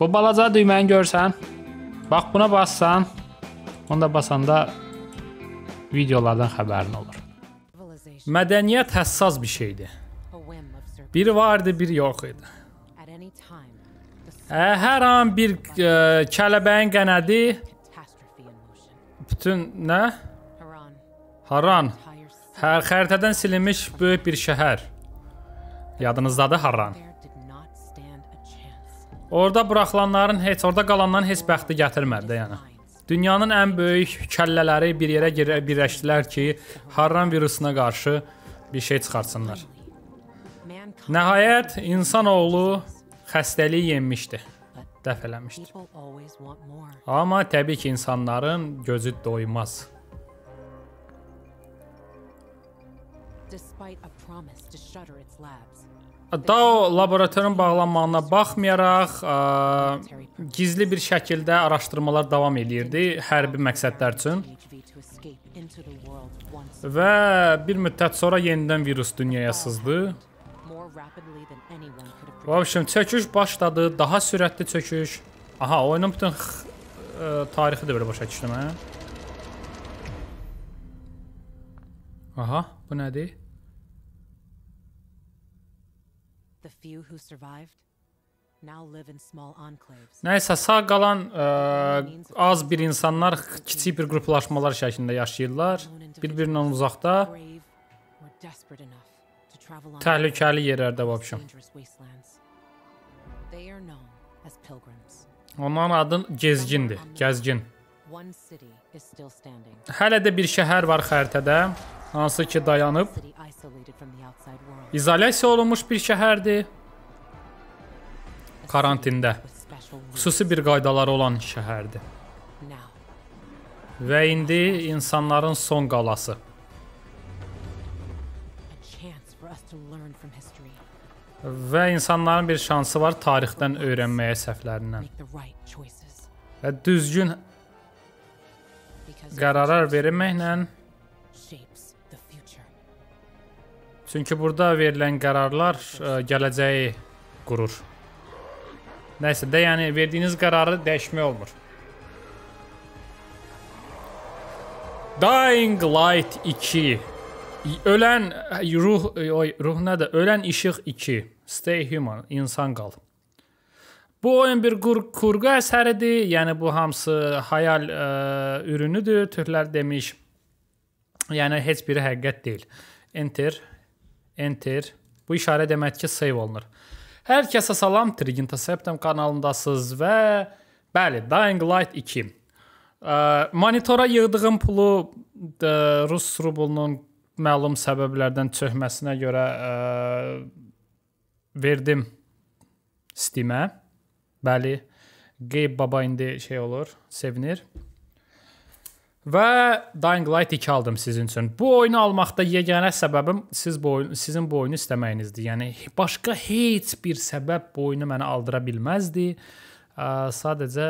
Bu balaca düyməni görsən. Bax buna bassan, onda basanda videolardan xəbərin olur. Mədəniyyət həssas bir şeydir. Biri vardı, biri yox idi. Ə, hər an bir ə, kələbəyin qənədi bütün nə? Haran. Hər xəritədən silinmiş böyük bir şəhər. Yadınızdadır Haran? Orda buraxılanların heç, orada qalanların heç bəxti gətirmədi də yəni. Dünyanın ən böyük kəllələri bir yerə birləşdilər ki, Harran virusuna qarşı bir şey çıxartsınlar. Nəhayət insanoğlu xəstəliyi yenmişdi, dəf eləmişdi. Amma təbii ki, insanların gözü doymaz. DAO laboratorun bağlanmağına baxmayaraq ə, gizli bir şəkildə araşdırmalar davam eləyirdi hərbi məqsədlər üçün. Və bir müddət sonra yenidən virus dünyaya sızdı. Vəbşim, çöküş başladı, daha sürətli çöküş. Aha, oyunun bütün ə, e, tarixi də belə başa düşdüm, hə? Aha, bu nədir? The few who survived now live in small enclaves. Nəysə sağ qalan ə, e, az bir insanlar kiçik bir qruplaşmalar şəklində yaşayırlar, bir-birindən uzaqda. Təhlükəli yerlərdə vəbşəm. Onların adı Gezgindir, Gəzgin. Hələ də bir şəhər var xəritədə, hansı ki dayanıb. İzolyasiya olunmuş bir şəhərdir. Karantində. Xüsusi bir qaydaları olan şəhərdir. Və indi insanların son qalası. Və insanların bir şansı var tarixdən öyrənməyə səhvlərindən. Və düzgün qərarlar verilməklə Çünki burada verilən qərarlar ə, e, gələcəyi qurur. Nəysə də, yəni verdiyiniz qərarı dəyişmək olmur. Dying Light 2. Ölən e, ruh, e, oy, ruh nədir? Ölən işıq 2. Stay human, insan qal. Bu oyun bir qur qurğu əsəridir. Yəni bu hamısı xəyal ə, e, ürünüdür. Türklər demiş. Yəni heç biri həqiqət deyil. Enter, enter. Bu işarə deməkdir ki, save olunur. Hər kəsə salam, Triginta Septem kanalındasınız və bəli, Dying Light 2. Ə, e, monitora yığdığım pulu ə, e, rus rublunun məlum səbəblərdən çökməsinə görə ə, verdim Steam-ə. Bəli. Qeyb baba indi şey olur, sevinir. Və Dying Light 2 aldım sizin üçün. Bu oyunu almaqda yeganə səbəbim siz bu oyun, sizin bu oyunu istəməyinizdir. Yəni başqa heç bir səbəb bu oyunu mənə aldıra bilməzdi. Ə, sadəcə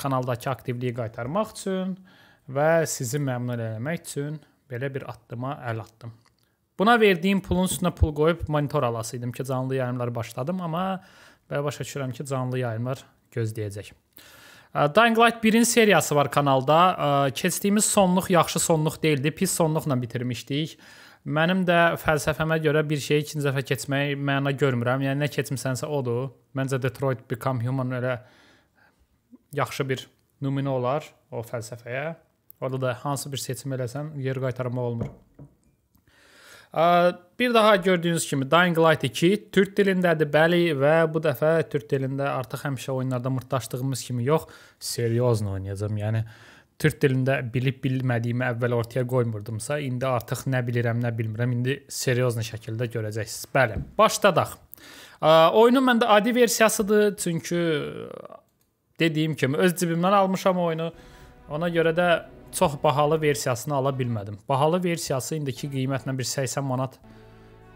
kanaldakı aktivliyi qaytarmaq üçün və sizi məmnun eləmək üçün belə bir addıma əl atdım. Buna verdiyim pulun üstünə pul qoyub monitor alası idim ki, canlı yayımlar başladım, amma Və başa düşürəm ki, canlı yayımlar gözləyəcək. Dying Light 1-in seriyası var kanalda. Keçdiyimiz sonluq yaxşı sonluq değildi. Pis sonluqla bitirmişdik. Mənim də fəlsəfəmə görə bir şeyi ikinci dəfə keçməyi məna görmürəm. Yəni nə keçmisənsə odur. Məncə Detroit Become Human elə yaxşı bir nümunə olar o fəlsəfəyə. Orada da hansı bir seçim eləsən, yer qaytarmaq olmur. Bir daha gördüyünüz kimi Dying Light 2 türk dilindədir, bəli və bu dəfə türk dilində artıq həmişə oyunlarda mırtlaşdığımız kimi yox, seriozno oynayacağam. Yəni türk dilində bilib bilmədiyimi əvvəl ortaya qoymurdumsa, indi artıq nə bilirəm, nə bilmirəm, indi seriozno şəkildə görəcəksiniz. Bəli, başladaq. Oyunun məndə adi versiyasıdır, çünki dediyim kimi öz cibimdən almışam oyunu. Ona görə də çox bahalı versiyasını ala bilmədim. Bahalı versiyası indiki qiymətlə bir 80 manat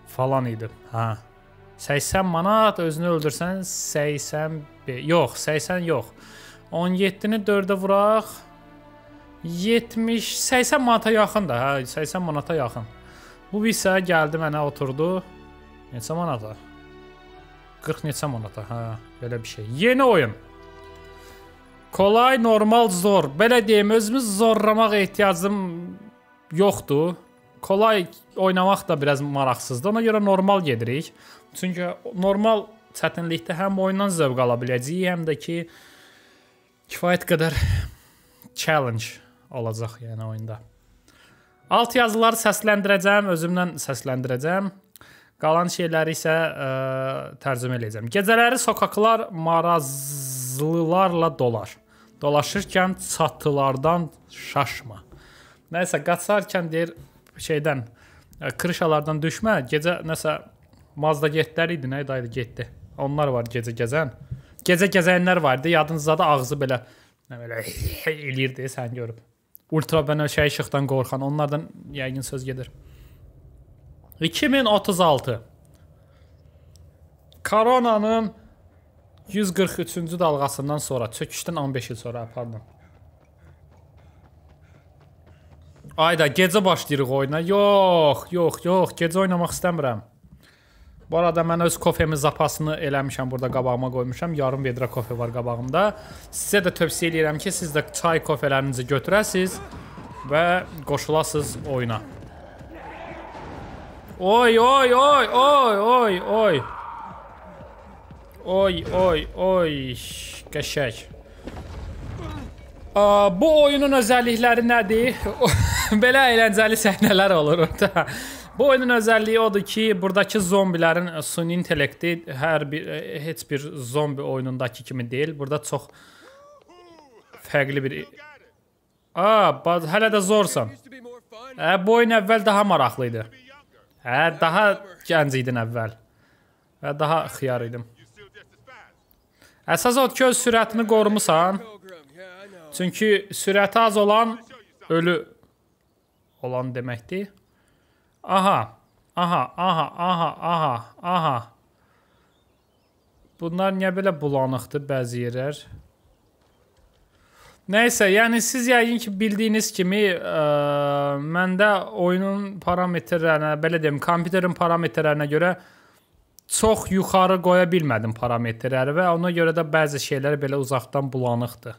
falan idi. Hə. 80 manat özünü öldürsən 80 yox, 80 yox. 17-ni 4-ə vuraq. 70 80 manata yaxın da, hə, 80 manata yaxın. Bu isə gəldi mənə oturdu. Neçə manata? 40 neçə manata, hə, belə bir şey. Yeni oyun. Kolay, normal, zor. Belə deyim, özümüz zorlamaq ehtiyacım yoxdur. Kolay oynamaq da biraz maraqsızdır. Ona görə normal gedirik. Çünki normal çətinlikdə həm oyundan zövq ala biləcəyik, həm də ki kifayət qədər challenge olacaq yəni oyunda. Alt yazıları səsləndirəcəm, özümdən səsləndirəcəm. Qalan şeyləri isə ə, e, tərcümə edəcəm. Gecələri sokaqlar maraz qızlılarla dolar. Dolaşırkən çatılardan şaşma. Nəsə qaçarkən deyir şeydən e, krişalardan düşmə, gecə nəsə Mazda getdilər idi, nə idi getdi. Onlar var gecə gəzən. Gecə gəzənlər var idi. Yadınızda da ağzı belə nə belə elirdi sən görüb. Ultra bənövşəyi işıqdan qorxan onlardan yəqin söz gedir. 2036 Koronanın 143-cü dalğasından sonra, çöküşdən 15 il sonra, pardon. Ayda, gecə başlayırıq oyuna. Yox, yox, yox, gecə oynamaq istəmirəm. Bu arada mən öz kofemi zapasını eləmişəm, burada qabağıma qoymuşam. Yarım vedrə kofe var qabağımda. Sizə də tövsiyə edirəm ki, siz də çay kofelərinizi götürəsiz və qoşulasız oyuna. Oy, oy, oy, oy, oy, oy. Ой, ой, ой. Qəşək. A, bu oyunun özəllikləri nədir? Belə əyləncəli səhnələr olur orada. Bu oyunun özəlliyi odur ki, burdakı zombilərin e, süni intellekti hər bir e, heç bir zombi oyunundakı kimi deyil. Burada çox fərqli bir A, baz, hələ də zorsan. Hə, bu oyun əvvəl daha maraqlı idi. Hə, daha gənc idin əvvəl. Və daha xiyar idim. Əsas od ki, öz sürətini qorumusan. Çünki sürəti az olan ölü olan deməkdir. Aha, aha, aha, aha, aha, aha. Bunlar niyə belə bulanıqdır bəzi yerlər? Nəysə, yəni siz yəqin ki bildiyiniz kimi ə, e, məndə oyunun parametrlərinə, belə deyim, kompüterin parametrlərinə görə ə, çox yuxarı qoya bilmədim parametrləri və ona görə də bəzi şeylər belə uzaqdan bulanıqdır.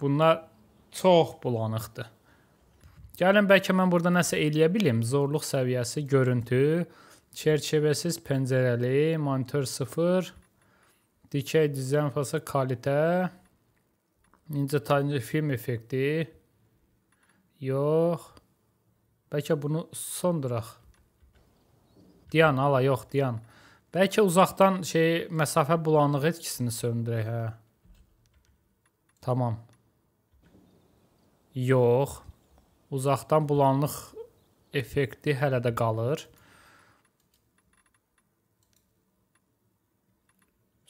Bunlar çox bulanıqdır. Gəlin bəlkə mən burada nəsə eləyə bilim. Zorluq səviyyəsi, görüntü, çərçivəsiz pəncərəli, monitor 0, dikey dizayn fasa kvalitə, ninja tayinci film effekti. Yox. Bəlkə bunu sonduraq. Diyan ala yox, Diyan. Bəlkə uzaqdan şey məsafə bulanlığı etkisini söndürək, hə. Tamam. Yox. Uzaqdan bulanlıq effekti hələ də qalır.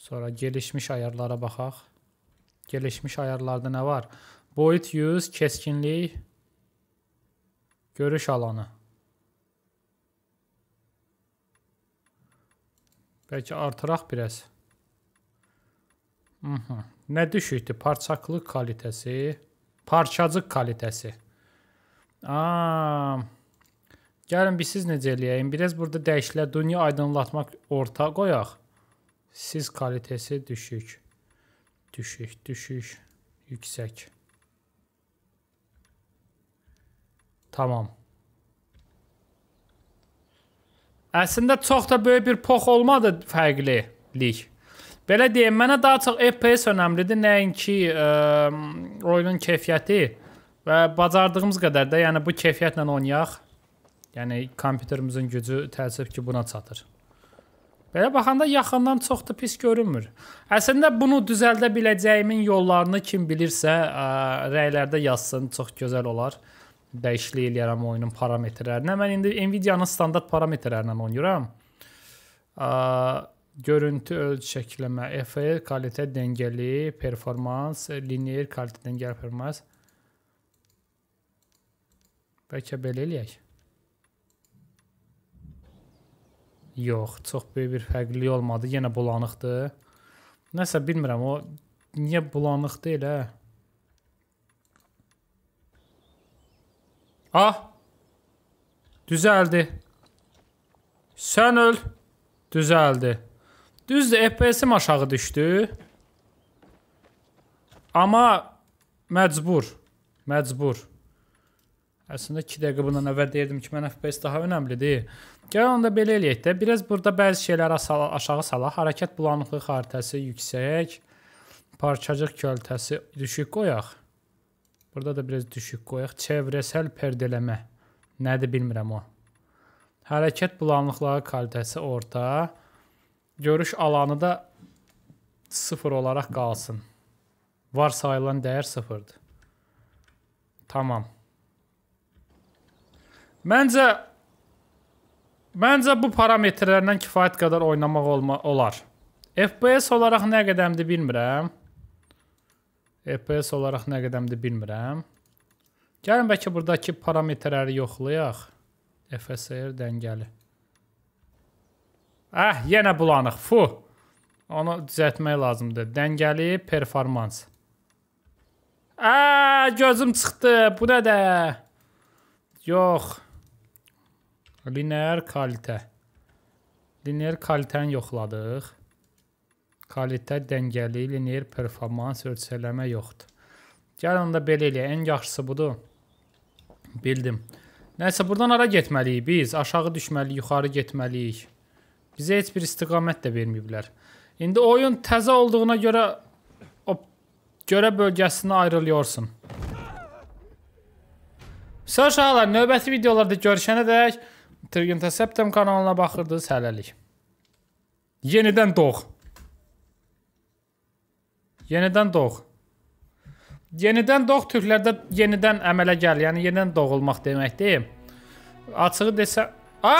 Sonra gelişmiş ayarlara baxaq. Gelişmiş ayarlarda nə var? Boyut 100, keskinlik, görüş alanı. Bəlkə artıraq biraz. Hı mhmm. -hı. Nə düşükdür? Parçaqlıq kalitəsi. Parçacıq kalitəsi. Aa, gəlin biz siz necə eləyəyim? Biraz burada dəyişilər dünya aydınlatmaq orta qoyaq. Siz kalitəsi düşük. Düşük, düşük, yüksək. Tamam. Əslində çox da böyük bir pox olmadı fərqlilik. Belə deyim, mənə daha çox FPS önəmlidir, nəinki ə, oyunun keyfiyyəti və bacardığımız qədər də, yəni bu keyfiyyətlə oynayaq. Yəni kompüterimizin gücü təəssüf ki, buna çatır. Belə baxanda yaxından çox da pis görünmür. Əslində bunu düzəldə biləcəyimin yollarını kim bilirsə, ə, rəylərdə yazsın, çox gözəl olar dəyişiklik eləyərəm oyunun parametrlərinə. Mən indi Nvidia-nın standart parametrlərinə oynayıram. Görüntü ölçəkləmə, FL, kvalitet dengeli, performans, lineer kvalitet dengeli performans. Bəlkə belə eləyək. Yox, çox böyük bir fərqlilik olmadı. Yenə bulanıqdır. Nəsə bilmirəm o niyə bulanıqdır elə. Ah. Düzəldi. Sən öl. Düzəldi. Düzdür, FPS-im aşağı düşdü. Amma məcbur. Məcbur. Əslində 2 dəqiqə bundan əvvəl deyirdim ki, mən FPS daha önəmlidir. Gəl onda belə eləyək də. Biraz burada bəzi şeyləri aşağı salaq. Hərəkət bulanıqlığı xəritəsi yüksək, parçacıq költəsi düşük qoyaq. Burada da biraz düşük qoyaq. Çevrəsəl perdələmə. Nədir bilmirəm o. Hərəkət bulanıqlığı kalitəsi orta. Görüş alanı da 0 olaraq qalsın. Varsayılan dəyər 0-dır. Tamam. Məncə Məncə bu parametrlərlə kifayət qədər oynamaq olma olar. FPS olaraq nə qədəmdir bilmirəm. EPS olaraq nə qədəmdir bilmirəm. Gəlin bəlkə buradakı parametrləri yoxlayaq. FSR dəngəli. Əh, ah, yenə bulanıq. Fu. Onu düzəltmək lazımdır. Dəngəli performans. Ə, gözüm çıxdı. Bu nədir? Yox. Linear kalitə. Linear kalitəni yoxladıq. Kvalitə dəngəli, lineer performans ölçələmə yoxdur. Gəlin onda belə eləyək. Ən yaxşısı budur. Bildim. Nəsə burdan ara getməliyik biz. Aşağı düşməliyik, yuxarı getməliyik. Bizə heç bir istiqamət də verməyiblər. İndi oyun təzə olduğuna görə o görə bölgəsinə ayrılıyorsun. Sözşahlar, növbəti videolarda görüşənə dək Trigintoseptem kanalına baxırdınız hələlik. Yenidən doğ. Yenidən doğ. Yenidən doğ türklərdə yenidən əmələ gəl, yəni yenidən doğulmaq deməkdir. Açığı desə, a!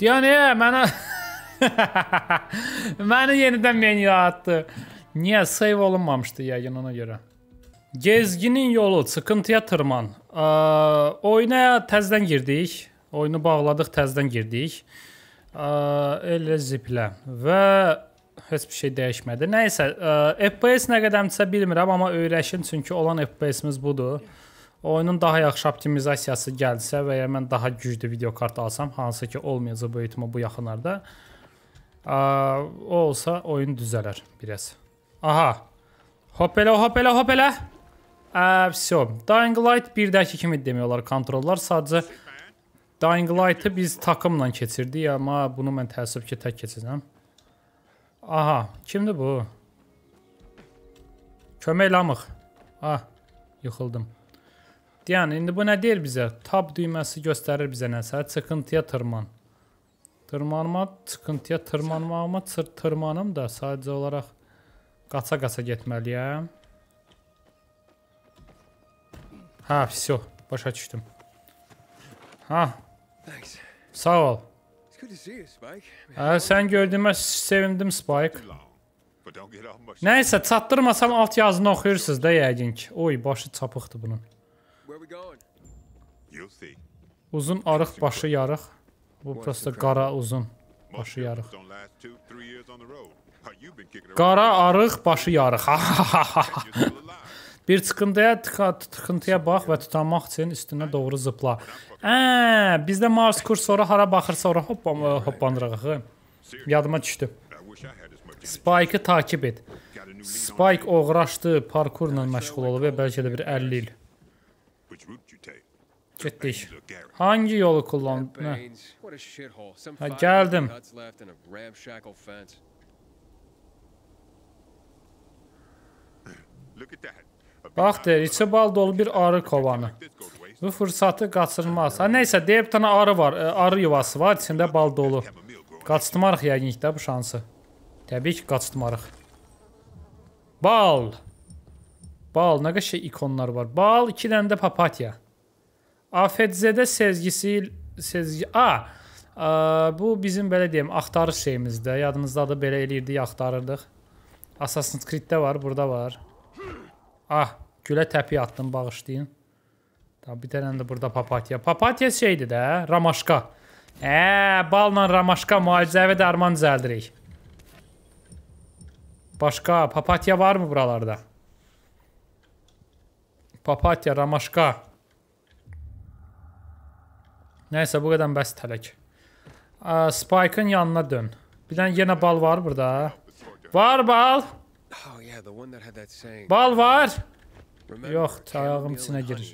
Diyanə e, mənə Məni yenidən meni atdı. Niyə save olunmamışdı yəqin ona görə. Gezginin yolu, sıkıntıya tırman. Ə, oyuna təzədən girdik. Oyunu bağladıq, təzədən girdik elə ziplə və heç bir şey dəyişmədi. Nəysə, FPS nə qədəmsə bilmirəm, amma öyrəşim çünki olan FPS-imiz budur. Oyunun daha yaxşı optimizasiyası gəlsə və ya mən daha güclü videokart alsam, hansı ki olmayacaq bu ehtimə bu yaxınlarda. O olsa oyun düzələr biraz. Aha. Hop elə, hop elə, hop elə. Ə, vəsyo. Dying Light 1-dəki kimi demək olar kontrollar sadəcə Dying Light-ı biz takımla keçirdik, amma bunu mən təəssüf ki, tək keçirəm. Aha, kimdir bu? Kömək eləmıq. Ah, yıxıldım. Yəni, indi bu nə deyir bizə? Tab düyməsi göstərir bizə nəsə. Çıxıntıya tırman. Tırmanma, çıxıntıya tırmanmağıma tır tırmanım da sadəcə olaraq qaça-qaça getməliyəm. Hə, vəsiyo, başa düşdüm. Ha, Sağ ol. Hə, sən gördüyümə sevindim Spike. Nəysə, çatdırmasam alt yazını oxuyursunuz da yəqin ki. Oy, başı çapıqdır bunun. Uzun arıq başı yarıq. Bu prosta qara uzun başı yarıq. Qara arıq başı yarıq. Bir çıxıntıya tıxıntıya bax və tutanmaq üçün üstünə doğru zıpla. Ə, hə, bizdə Mars kurs sonra hara baxırsa ora hoppa hoppanırıq axı. Yadıma düşdü. Spike-ı takib et. Spike oğraşdı, parkurla məşğul olub, bəlkə də bir 50 il. Getdik. Hangi yolu kullan? Hə. hə, gəldim. Look at that. Bax deyir, içi bal dolu bir arı kovanı. Bu fırsatı qaçırmaz. Ha nəysə, deyib tane arı var, e, arı yuvası var, içində bal dolu. Qaçıtmarıq yəqin ki də bu şansı. Təbii ki, qaçıtmarıq. Bal. Bal, nə qəşə ikonlar var. Bal, iki dənə də papatya. AFC-də sezgisi, sezgi... A, ə, bu bizim belə deyim, axtarış şeyimizdə. Yadınızdadır, belə eləyirdik, axtarırdıq. Assassin's Creed-də var, burada var. Ah, gülə təpi atdım, bağışlayın. Tam bir dənə də burada papatya. Papatya şeydir də, ramaşka. Ə, hə, balla ramaşka müalicəvi dərman düzəldirik. Başqa papatya varmı buralarda? Papatya, ramaşka. Nəysə, bu qədər bəs tələk. Ah, Spike-ın yanına dön. Bir dənə yenə bal var burada. Var bal. Oh yeah, the one that had that saying. Bal var. Yox, ayağım içinə girir.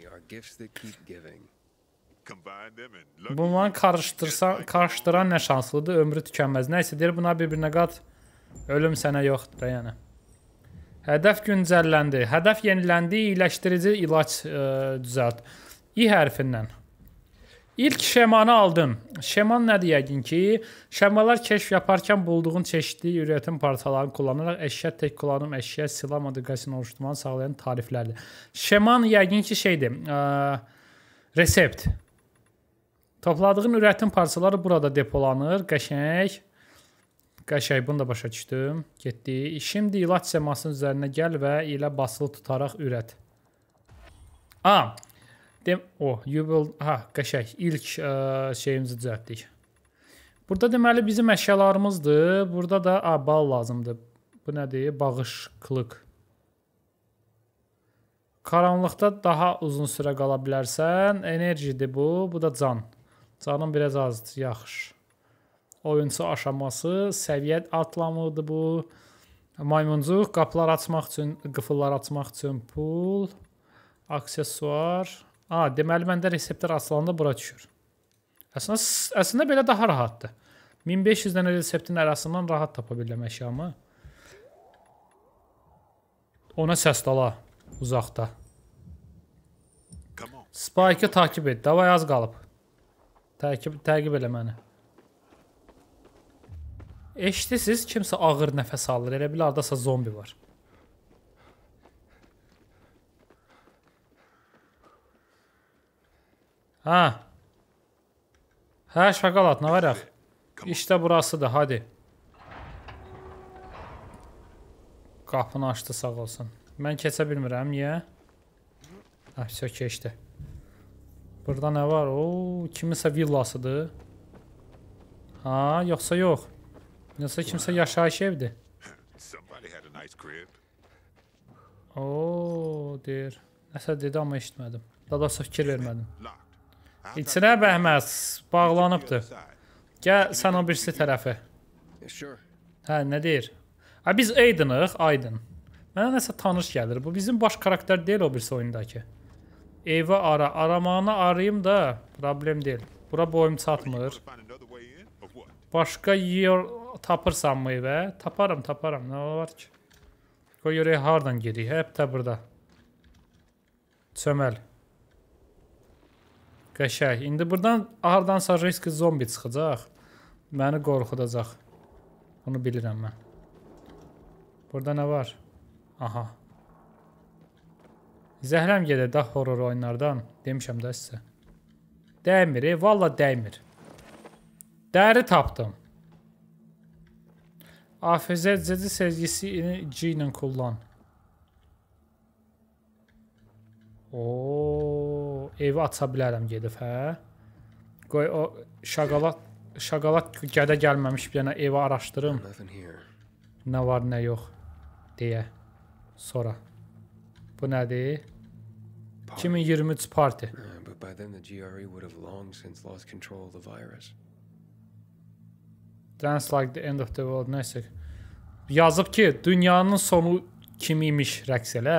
Bunları qarışdırsa, qarışdıran nə şanslıdır, ömrü tükənməz. Nəysə deyir, buna bir-birinə qat. Ölüm sənə yoxdur da yəni. Hədəf güncəlləndi. Hədəf yeniləndi, iyiləşdirici ilaç ə, e, düzəlt. İ hərfindən. İlk şemanı aldım. Şeman nədir yəqin ki? Şemalar keşf yaparkən bulduğun çeşitli ürətin parçalarını kullanaraq əşya tək kullanım, əşya silah modifikasiyasını oluşturmanı sağlayan tariflərdir. Şeman yəqin ki şeydir. Ə, resept. Topladığın ürətin parçaları burada depolanır. Qəşəng. Qəşəng, bunu da başa düşdüm. Getdi. Şimdi ilaç semasının üzərinə gəl və ilə basılı tutaraq ürət. A. Dem o, you will, aha, qəşək, ilk ə, şeyimizi düzəltdik. Burada deməli bizim əşyalarımızdır. Burada da a, bal lazımdır. Bu nədir? Bağışqlıq. Qaranlıqda daha uzun sürə qala bilərsən. Enerjidir bu, bu da can. Canın biraz azdır, yaxşı. Oyunçu aşaması, səviyyə atlamıdır bu. Maymuncuq, qapılar açmaq üçün, qıfıllar açmaq üçün pul, aksesuar, A, deməli məndə reseptor açılanda bura düşür. Əslində əslində belə daha rahatdır. 1500 dənə reseptin arasından rahat tapa bilirəm əşyamı. Ona səs dala uzaqda. Spike-ı takib et. Davay az qalıb. Təqib, təqib elə məni. Eşdisiz kimsə ağır nəfəs alır. Elə bil hardasa zombi var. Hə. Hə, şaqalat, nə varaq? İşdə burasıdır, hadi. Qapını açdı, sağ olsun. Mən keçə bilmirəm, niyə? Hə, vəsə keçdi. Burada nə var? O, kimisə villasıdır. Ha, yoxsa yox. Yoxsa kimsə yaşayış evdir. O, deyir. Nəsə dedi, amma eşitmədim. Daha doğrusu fikir vermədim. İçinə bəhməz, bağlanıbdır. Gəl sən o birisi tərəfi. Hə, nə deyir? Ha, biz Aydınıq, Aydın. Mənə nəsə tanış gəlir. Bu bizim baş karakter deyil o birisi oyundakı. Evə ara, aramağını arayım da problem deyil. Bura boyum çatmır. Başqa yer tapırsan mı evə? Taparam, taparam. Nə var ki? Qoy görək hardan gedik. Hep hə, də burada. Çöməl. Qəşək. İndi burdan hardansa risk zombi çıxacaq. Məni qorxudacaq. Bunu bilirəm mən. Burada nə var? Aha. Zəhrəm gedir da horror oyunlardan. Demişəm də sizə. Dəymir, e, valla dəymir. Dəri tapdım. Afizə cəzi sezgisini G ilə kullan. Oo evi aça bilərəm gedib, hə? Qoy o şaqalat şaqalat gədə gəlməmiş bir dənə evi araşdırım. Nə var, nə yox deyə. Sonra. Bu nədir? 2023 parti. But by then the GRE would have long since lost control of the virus. Trans like the end of the world nəsə. Yazıb ki, dünyanın sonu kimi imiş rəqs elə.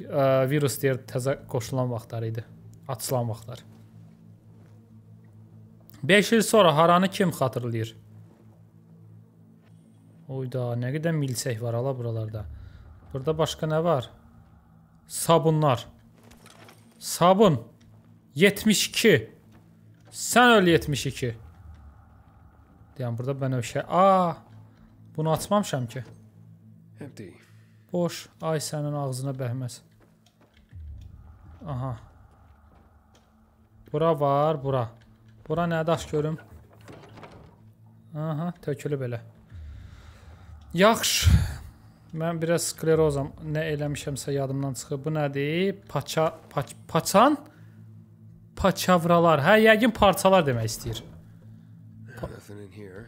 Hə? Virus deyir təzə qoşulan vaxtlar idi açılan vaxtlar. 5 il sonra haranı kim xatırlayır? Oyda, nə qədər milsək var ala buralarda. Burada başqa nə var? Sabunlar. Sabun. 72. Sən öl 72. Deyəm, burada bənövşə. A, bunu açmamışam ki. Empty. Boş. Ay sənin ağzına bəhməz. Aha. Bura var, bura. Bura nədir aş görüm? Aha, tökülüb elə. Yaxşı. Mən biraz sklerozam. Nə eləmişəmsə yadımdan çıxıb. Bu nədir? Paça, paç, paçan? Paçavralar. Hə, yəqin parçalar demək istəyir. Pa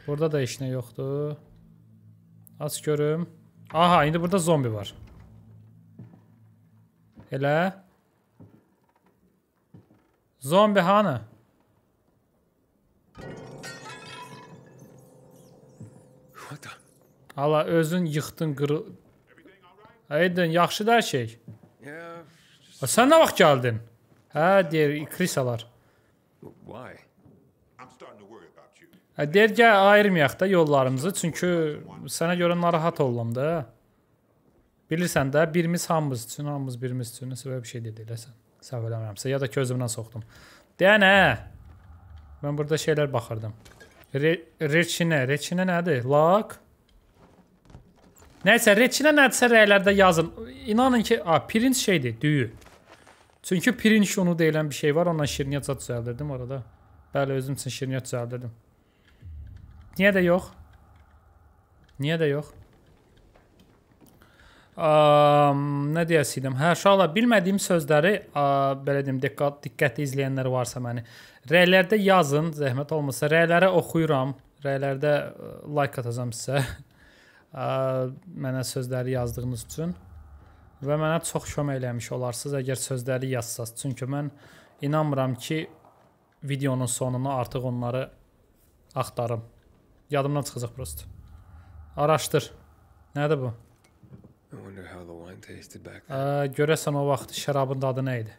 burada da heç nə yoxdur. Aç görüm. Aha, indi burada zombi var. Elə. Zombihane. Hala özün yıxdın, qırıl... Aydın, yaxşı da şey. Sən nə vaxt gəldin? Hə, deyir, krisalar. Deyir, gəl ayırmayaq da yollarımızı, çünki sənə görə narahat oldum da. Bilirsən də, birimiz hamımız üçün, hamımız birimiz üçün, nəsə belə bir şey dedi, eləsən. Səhv eləmirəmsə, ya da ki, özümdən soxdum. Deyənə, mən burada şeylər baxırdım. Re reçinə, reçinə nədir? Lak? Nəysə, reçinə nədirsə rəylərdə yazın. İnanın ki, a, pirinç şeydir, düyü. Çünki pirinç unu deyilən bir şey var, ondan şirniyyat zat düzəldirdim orada. Bəli, özüm üçün şirniyyat düzəldirdim. Niyə də yox? Niyə də yox? ə, nə deyəsidim? Hə, uşaqlar bilmədiyim sözləri ə, belə deyim, diqqət diqqətli izləyənlər varsa məni rəylərdə yazın, zəhmət olmasa. Rəylərə oxuyuram. Rəylərdə e, like atacağam sizə. Ə, mənə sözləri yazdığınız üçün və mənə çox kömək eləmiş olarsınız əgər sözləri yazsaz. Çünki mən inanmıram ki, videonun sonuna artıq onları axtarım. Yadımdan çıxacaq prosta. Araşdır. Nədir bu? I wonder how the wine tasted back then. Ə, görəsən o vaxt şərabın dadı nə idi?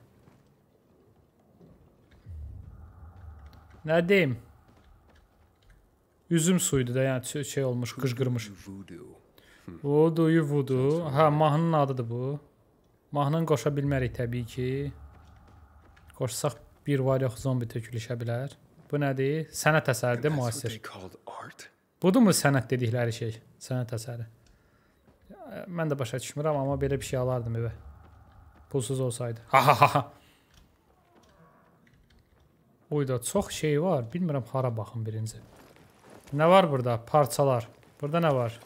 Nə deyim? Üzüm suyudu da, yəni şey olmuş, qışqırmış. Hmm. Voodoo-yu voodoo. Hə, mahnının adıdır bu. Mahnını qoşa bilmərik təbii ki. Qoşsaq bir var yox zombi tökülüşə bilər. Bu nədir? Sənət əsəridir müasir. Budurmu sənət dedikləri şey? Sənət əsəri mən də başa düşmürəm, amma belə bir şey alardım evə. Pulsuz olsaydı. Ha ha ha. Uyda çox şey var. Bilmirəm hara baxım birinci. Nə var burada? Parçalar. Burada nə var?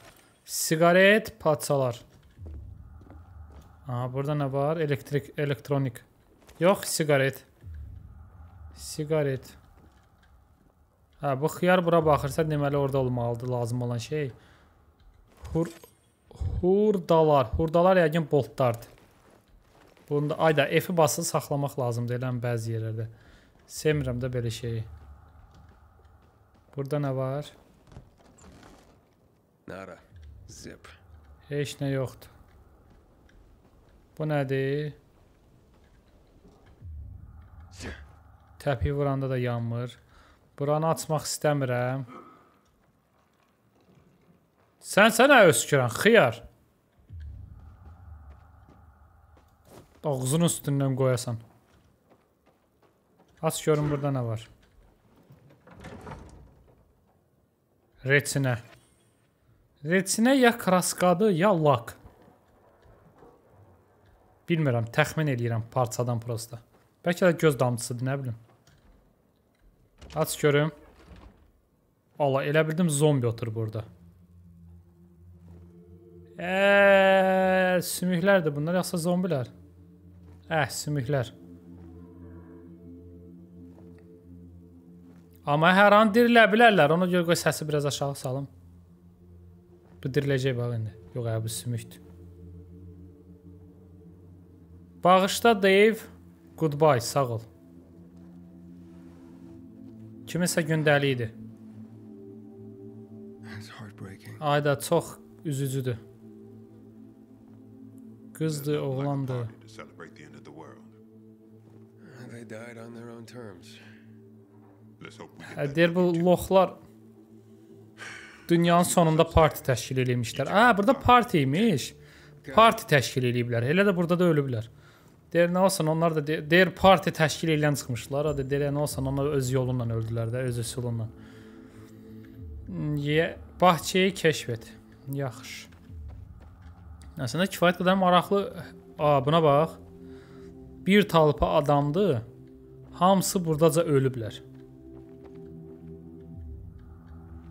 Sigaret parçalar. Aha, burada nə var? Elektrik, elektronik. Yox, sigaret. Sigaret. Hə, bu xiyar bura baxırsa deməli orada olmalıdır lazım olan şey. Hur Hurdalar. Hurdalar yəqin boltlardır. Bunda ayda F-i basılı saxlamaq lazımdır eləm yəni bəzi yerlərdə. Sevmirəm də belə şeyi. Burada nə var? Nara. Zip. Heç nə yoxdur. Bu nədir? Təpi vuranda da yanmır. Buranı açmaq istəmirəm. Sən sənə özkürən, xiyar. Ağzının üstündən qoyasan. Aç görün burada nə var. Reçinə. Reçinə ya kraskadır, ya lak. Bilmirəm, təxmin eləyirəm parçadan prosta. Bəlkə də göz damcısıdır, nə bilim. Aç görüm. Allah, elə bildim zombi otur burada. Eee, sümüklərdir bunlar, yoxsa zombilər? Əh, eh, sümüklər. Amma hər an dirilə bilərlər. Ona görə qoy səsi biraz aşağı salım. Bu diriləcək bax indi. Yox, ə, hə, bu sümükdür. Bağışda Dave, goodbye, sağ ol. Kiminsə gündəliyidir. Ayda çox üzücüdür. Qızdı, oğlandı. Hə, deyir bu loxlar dünyanın sonunda parti təşkil eləmişlər. Hə, burada parti imiş. Parti təşkil eləyiblər. Elə də burada da ölüblər. Deyir nə olsun onlar da deyir, deyir parti təşkil edən çıxmışlar. Ha deyir nə olsun onlar öz yolundan öldülər də, öz üsulundan. Ye, bahçeyi kəşf et. Yaxşı. Əslində kifayət qədər maraqlı. A, buna bax. Bir talpa adamdı. Hamısı burdaca ölüblər.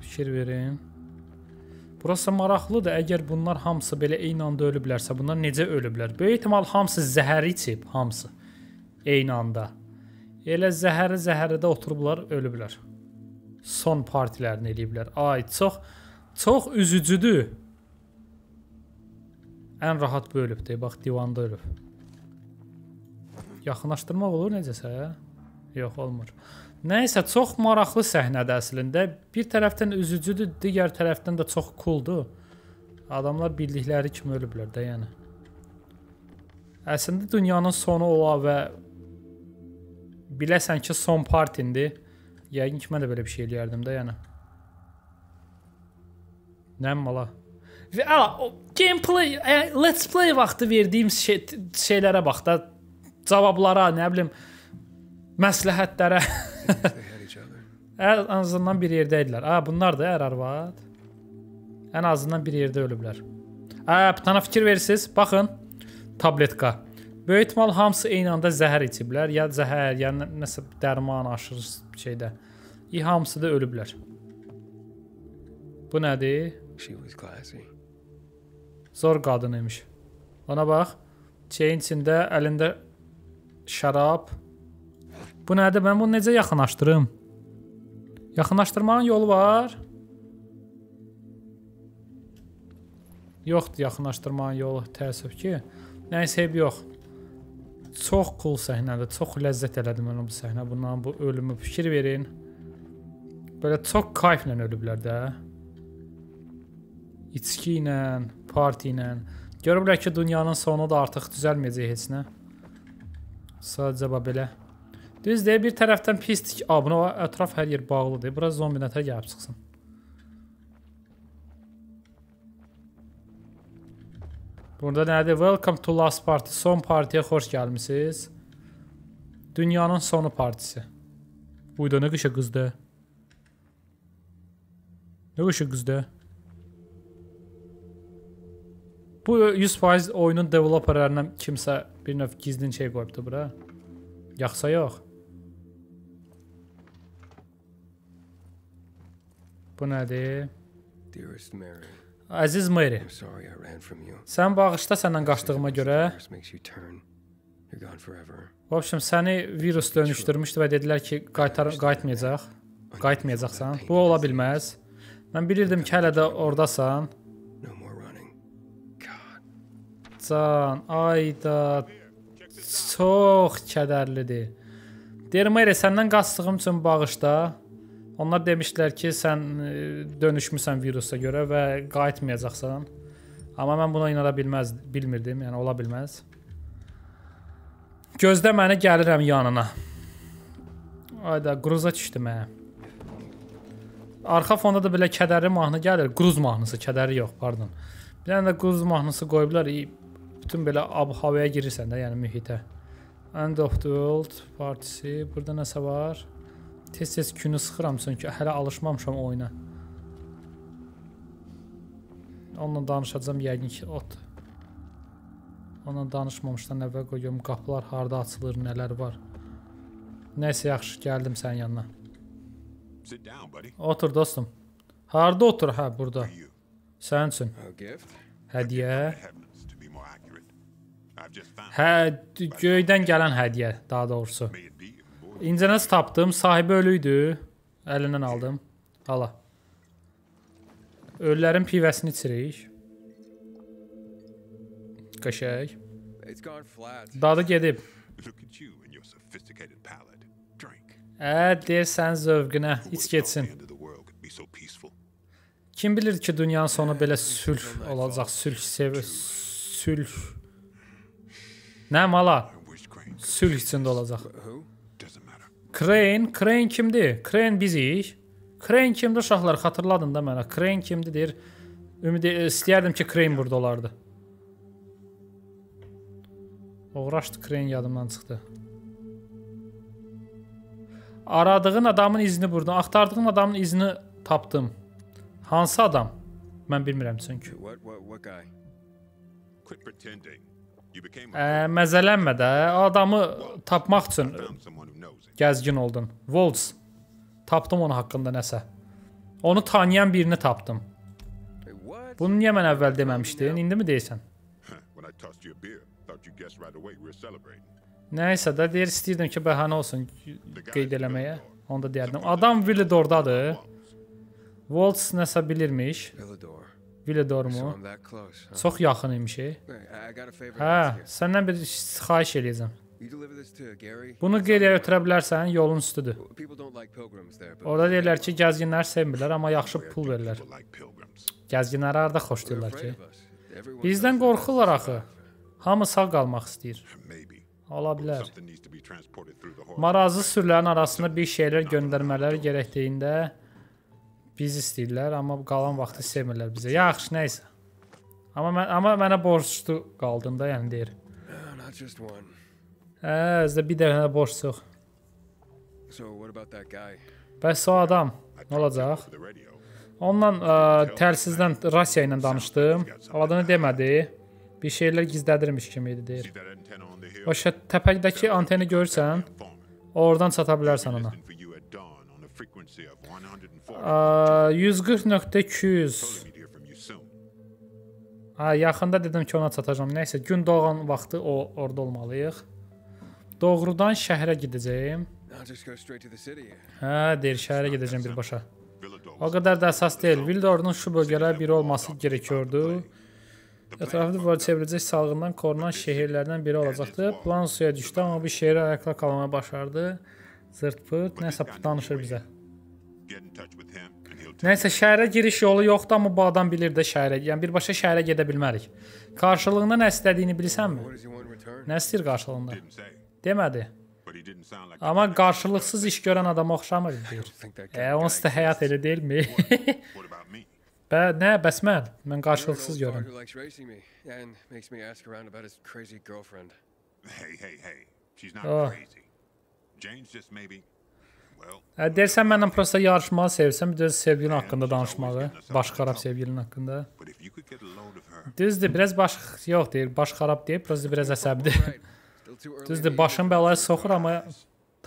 Fikir verin. Burası maraqlıdır. Əgər bunlar hamısı belə eyni anda ölüblərsə, bunlar necə ölüblər? Böyük ehtimal hamısı zəhəri içib, hamısı eyni anda. Elə zəhəri zəhərdə oturublar, ölüblər. Son partilərini eləyiblər. Ay, çox çox üzücüdür. Ən rahat bu ölübdür. Bax, divanda ölüb. Yaxınlaşdırmaq olur necəsə? Yox, olmur. Nəysə, çox maraqlı səhnədir əslində. Bir tərəfdən üzücüdür, digər tərəfdən də çox cooldur. Adamlar bildikləri kimi ölüblər də, yəni. Əslində dünyanın sonu ola və biləsən ki, son partindir. Yəqin ki, mən də belə bir şey eləyərdim də, yəni. Nəm mala? Və ala, o gameplay, ə, let's play vaxtı verdiyim şey, şeylərə bax da cavablara, nə bilim məsləhətlərə. Ən azından bir yerdə idilər. A, bunlar da ər arvad. Ən azından bir yerdə ölüblər. A, bir tana fikir versiniz. Baxın. Tabletka. Böyük ehtimal hamısı eyni anda zəhər içiblər, ya zəhər, ya nəsə dərman aşırı şeydə. İ hamısı da ölüblər. Bu nədir? She was classy. Zor qadın imiş. Ona bax. Çeyin içində, əlində şərab. Bu nədir? Mən bunu necə yaxınlaşdırım? Yaxınlaşdırmanın yolu var? Yoxdur yaxınlaşdırmanın yolu, təəssüf ki. Nəysə heyb yox. Çox cool səhnədir. Çox ləzzət elədi mən bu səhnə. Bundan bu ölümü fikir verin. Belə çox kayflə ölüblər də içki ilə, parti ilə. Görürlər ki, dünyanın sonu da artıq düzəlməyəcək heç nə. Sadəcə belə. Düzdür, bir tərəfdən pislik abunə, ətraf hər yer bağlıdır. Bura zombi nətər gəlib çıxsın. Burada nədir? Welcome to last party. Son partiyə xoş gəlmisiniz. Dünyanın sonu partisi. Buydu, nə qışa qızdı? Nə qışa qızdı? Bu 100% oyunun developerlərindən kimsə bir növ gizlin şey qoyubdu bura. Yaxsa yox. Bu nədir? Dearest Mary. Əziz Mary. Sən bağışla səndən qaçdığıma görə. Bu общем, səni virus dönüşdürmüşdü və dedilər ki, qaytar qayıtmayacaq. Qayıtmayacaqsan. Bu ola bilməz. Mən bilirdim ki, hələ də ordasan. Paqcan, ayda, çox kədərlidir. Deyir, Meri, səndən qaçdığım üçün bağışda. Onlar demişdilər ki, sən dönüşmüsən virusa görə və qayıtmayacaqsan. Amma mən buna inana bilməz, bilmirdim, yəni ola bilməz. Gözdə məni gəlirəm yanına. Ayda, qruza düşdü mənə. Arxa fonda da belə kədərli mahnı gəlir. Qruz mahnısı, kədəri yox, pardon. Bir dənə də qruz mahnısı qoyublar bütün belə ab-havaya girirsən də, yəni mühitə. End of the World partisi, burada nəsə var. Tez-tez künü sıxıram çünki hələ alışmamışam oyuna. Onunla danışacağam yəqin ki, ot. Onunla danışmamışdan əvvəl qoyum qapılar harda açılır, nələr var. Nəysə yaxşı, gəldim sənin yanına. Otur dostum. Harda otur? Hə, burada. Sənin üçün. Hədiyyə. Hə, göydən gələn hədiyyə, daha doğrusu. İncənəz tapdım, sahibi ölü idi. Əlindən aldım. Hala. Ölülərin pivəsini içirik. Qəşəng. Dadı gedib. Ə, deyirsən zövqünə, iç getsin. Kim bilir ki, dünyanın sonu belə sülh olacaq, sülh sevir, sülh Nə mala? Sülh içində olacaq. Crane, Crane kimdir? Crane bizik. Crane kimdir uşaqlar? Xatırladın da mənə. Crane kimdir deyir. Ümid e, istəyərdim ki, Crane burada olardı. Oğraşdı Crane yadımdan çıxdı. Aradığın adamın izini burada. Axtardığın adamın izini tapdım. Hansı adam? Mən bilmirəm çünki. What, what, what guy? Quit pretending. Ə, məzələnmə də, adamı tapmaq üçün gəzgin oldun. Volts, tapdım onun haqqında nəsə. Onu tanıyan birini tapdım. Bunu niyə mən əvvəl deməmişdin, indi mi deyirsən? Nəysə də, deyir, istəyirdim ki, bəhanə olsun qeyd eləməyə. Onu da deyərdim. Adam Willidordadır. Volts nəsə bilirmiş. Willidor. Villodormo. Çox yaxın imişik. Eh? Hə, səndən bir xahiş eləyəcəm. Bunu geriyə ötürə bilərsən, yolun üstüdür. Orada deyirlər ki, gəzginlər sevmirlər, amma yaxşı pul verirlər. Gəzginləri harda xoşlayırlar ki? Bizdən qorxurlar axı. Hamı sağ qalmaq istəyir. Ola bilər. Marazlı sürülərin arasında bir şeylər göndərmələri gərəkdiyində Biz istəyirlər, amma qalan vaxtı sevmirlər bizə. Yaxşı, nə isə. Amma mən amma mənə borclu qaldın da, yəni deyir. Hə, özdə bir dənə də borc yox. So what about that guy? Bəs o adam nə olacaq? Onunla ə, e, təlsizdən Rusiya ilə danışdım. Adını demədi. Bir şeylər gizlədirmiş kimi idi deyir. O təpədəki anteni görsən, oradan çata bilərsən ona. 140.200 Ha, yaxında dedim ki, ona çatacam. Nəysə, gün doğan vaxtı o orada olmalıyıq. Doğrudan şəhərə gedəcəyim. Hə, deyir, şəhərə gedəcəm birbaşa. O qədər də əsas deyil. Vildor'un şu bölgələr biri olması gerekiyordu. Ətrafda var çevirəcək salğından korunan şehirlərdən biri olacaqdı. Plan suya düşdü, amma bir şehirə ayaqla qalmaya başardı. Zırt-pırt, nəsə danışır bizə. Nəysə şəhərə giriş yolu yoxdur, amma bu adam bilir də şəhərə. Yəni birbaşa şəhərə gedə bilmərik. Qarşılığında nə istədiyini bilsənmi? Nə istəyir qarşılığında? Demədi. Amma qarşılıqsız iş görən adama oxşamır deyir. E, onsuz da həyat elə deyilmi? Bə, nə, bəs mən? Mən qarşılıqsız görürəm. Hey, hey, hey. She's not oh. crazy. Jane's just maybe Hə, Deyirsən mənlə prosta yarışmağı sevirsən, bir də sevgilin haqqında danışmağı, baş xarab sevgilin haqqında. Düzdür, biraz baş yox deyil, baş xarab deyil, prosta biraz əsəbidir. Düzdür, başın bəlaya soxur, amma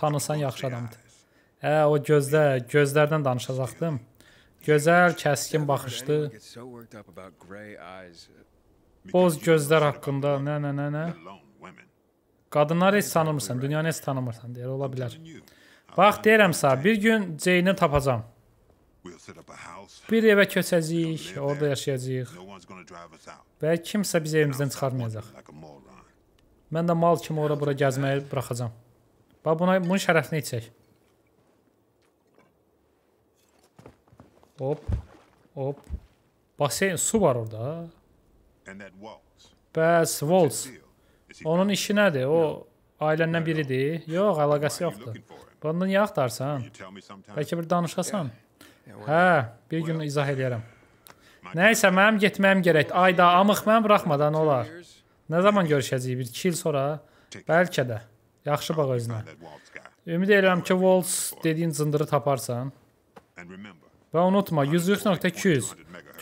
tanısan yaxşı adamdır. Hə, o gözlə, gözlərdən danışacaqdım. Gözəl, kəskin baxışdı. Boz gözlər haqqında, nə, nə, nə, nə. Qadınları heç tanımırsan, dünyanı heç tanımırsan, deyir, ola bilər. Bax, deyirəm sağ, bir gün Ceyni tapacam. Bir evə köçəcəyik, orada yaşayacağıq. Və kimsə bizi evimizdən çıxarmayacaq. Mən də mal kimi ora bura gəzməyi buraxacam. Bax, buna, bunun şərəfini içək. Hop, hop. Basen, su var orada. Bəs, Waltz. Onun işi nədir? O ailəndən biridir. Yox, əlaqəsi yoxdur. Burandan niyə axtarsan? Bəlkə bir danışasan? Hə, bir gün izah eləyərəm. Nəysə, mənim getməyim gərək. Ayda, amıq mən buraxmadan olar. Nə zaman görüşəcəyik? Bir iki il sonra? Bəlkə də. Yaxşı bax özünə. Ümid edirəm ki, Walls dediyin cındırı taparsan. Və unutma, 140.200.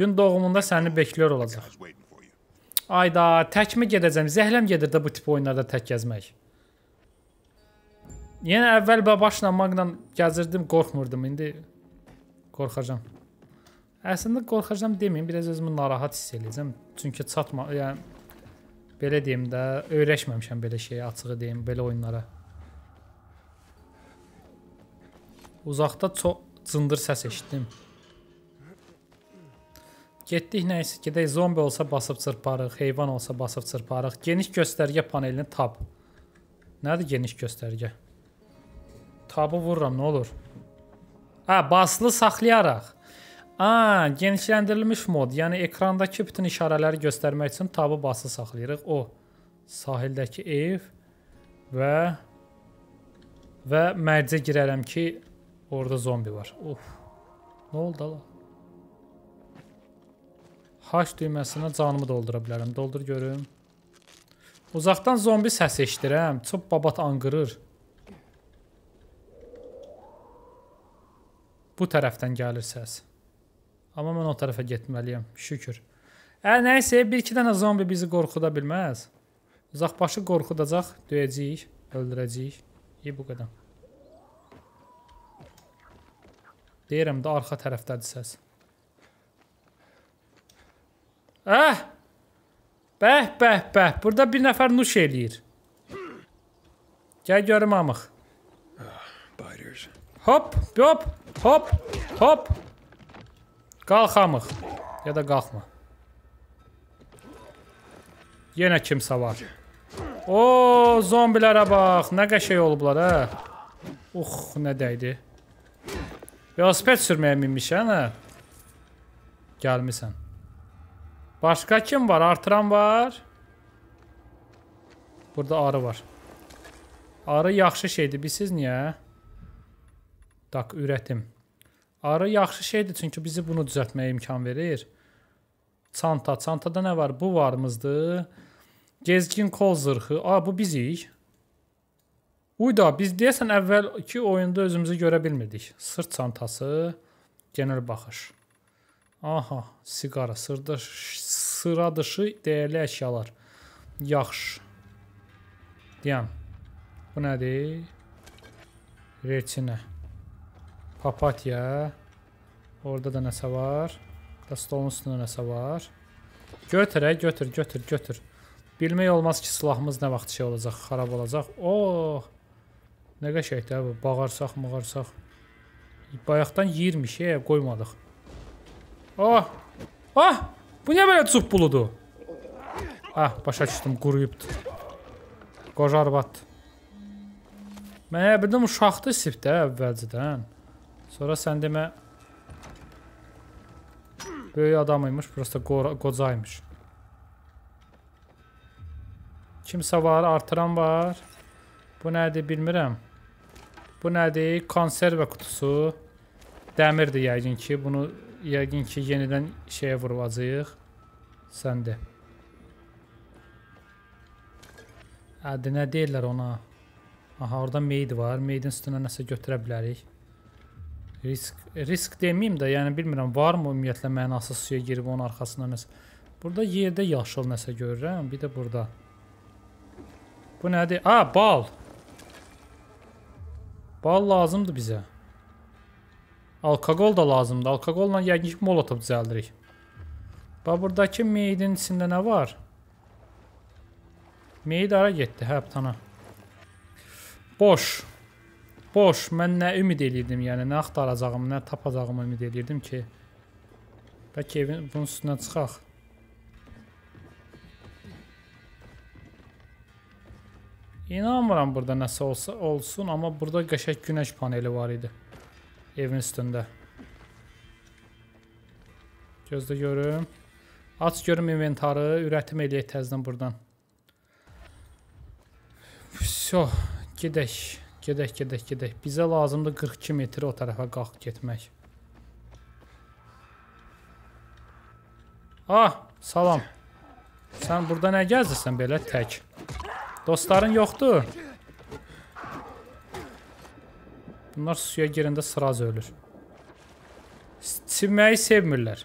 Gün doğumunda səni beklər olacaq. Ayda, təkmi gedəcəm? Zəhləm gedir də bu tip oyunlarda tək gəzmək. Yenə əvvəl başla maqla gəzirdim, qorxmurdum. İndi qorxacam. Əslində qorxacam deməyim, biraz özümü narahat hiss eləyəcəm. Çünki çatma, yəni belə deyim də, öyrəşməmişəm belə şeyə, açığı deyim, belə oyunlara. Uzaqda çox cındır səs eşitdim. Getdik nəysə, gedək zombi olsa basıb çırparıq, heyvan olsa basıb çırparıq. Geniş göstərgə panelini tap. Nədir geniş göstərgə? Tabı vururam, nə olur? A, hə, baslı saxlayaraq. A, hə, genişləndirilmiş mod. Yəni ekrandakı bütün işarələri göstərmək üçün tabı basılı saxlayırıq. O sahildəki ev və və mərcə girərəm ki, orada zombi var. Of. Nə oldu ala? H düyməsinə canımı doldura bilərəm. Doldur görüm. Uzaqdan zombi səsi eşidirəm. Çox babat anqırır. bu tərəfdən gəlir səs. Amma mən o tərəfə getməliyəm, şükür. Ə, nəysə, bir-iki dənə zombi bizi qorxuda bilməz. Uzaqbaşı qorxudacaq, döyəcəyik, öldürəcəyik. İyi bu qədər. Deyirəm də arxa tərəfdədir səs. Əh! Bəh, bəh, bəh. Burada bir nəfər nuş eləyir. Gəl görüm amıq. Ah, hop, hop. Hop. Hop. Qalxamıq. Ya da qalxma. Yenə kimsə var. O, zombilərə bax. Nə qəşəy olublar, hə? Ux, nə dəydi. Velosiped sürməyə minmişən, hə? Gəlmisən. Başqa kim var? Artıran var. Burada arı var. Arı yaxşı şeydir. Biz siz niyə? Niyə? Dak ürətim. Arı yaxşı şeydir, çünki bizi bunu düzəltməyə imkan verir. Çanta, çantada nə var? Bu varımızdır. Gezgin kol zırhı. A, bu bizik. Uyda, biz deyəsən əvvəlki oyunda özümüzü görə bilmirdik. Sırt çantası, genel baxış. Aha, sigara, sırdaş, sıra dışı dəyərli əşyalar. Yaxşı. Deyən. Bu nədir? Reçinə. Papatya. Orada da nəsə var. Da stolun üstündə nəsə var. Götür, ə, götür, götür, götür. Bilmək olmaz ki, silahımız nə vaxt şey olacaq, xarab olacaq. Oh! Nə qəşəng də bu, bağırsaq, mağarsaq. Bayaqdan yeyirmiş, ə, qoymadıq. Oh! Ah! Bu nə belə çup buludur? Ah, başa düşdüm, quruyubdur. Qoca arvad. Mən bildim uşaqdı sibdə əvvəlcədən. Sonra sən demə böyük adam imiş, prosta qocaymış. Kimsə var, artıran var. Bu nədir bilmirəm. Bu nədir? Konservə qutusu. Dəmirdir yəqin ki, bunu yəqin ki, yenidən şeyə vurulacağıq. Səndə. Hə, Adı nə deyirlər ona? Aha, orada meyd var. Meydin üstünə nəsə götürə bilərik risk risk deməyim də, yəni bilmirəm varmı ümumiyyətlə mənasız şey girib onun arxasına nəsə. Burada yerdə yaşıl nəsə görürəm, bir də burada. Bu nədir? A, bal. Bal lazımdır bizə. Alkoqol da lazımdır. Alkoqolla yəqin ki molotov düzəldirik. Bax buradakı meyidin içində nə var? Meyid ara getdi, hə, butana. Boş. Xoş, mən nə ümid eləyirdim, yəni nə axtaracağım, nə tapacağım ümid eləyirdim ki. Bəlkə evin bunun üstünə çıxaq. İnanmıram burada nəsə olsa olsun, amma burada qəşəng günəş paneli var idi. Evin üstündə. Gözdə görüm. Aç görüm inventarı, ürətim eləyək təzdən buradan. Vso, gedək. Gedək, gedək, gedək. Bizə lazımdır 42 metr o tərəfə qalx getmək. Ah, salam. Sən burada nə gəzirsən belə tək? Dostların yoxdur? Bunlar suya girəndə sıraz ölür. Çimməyi sevmirlər.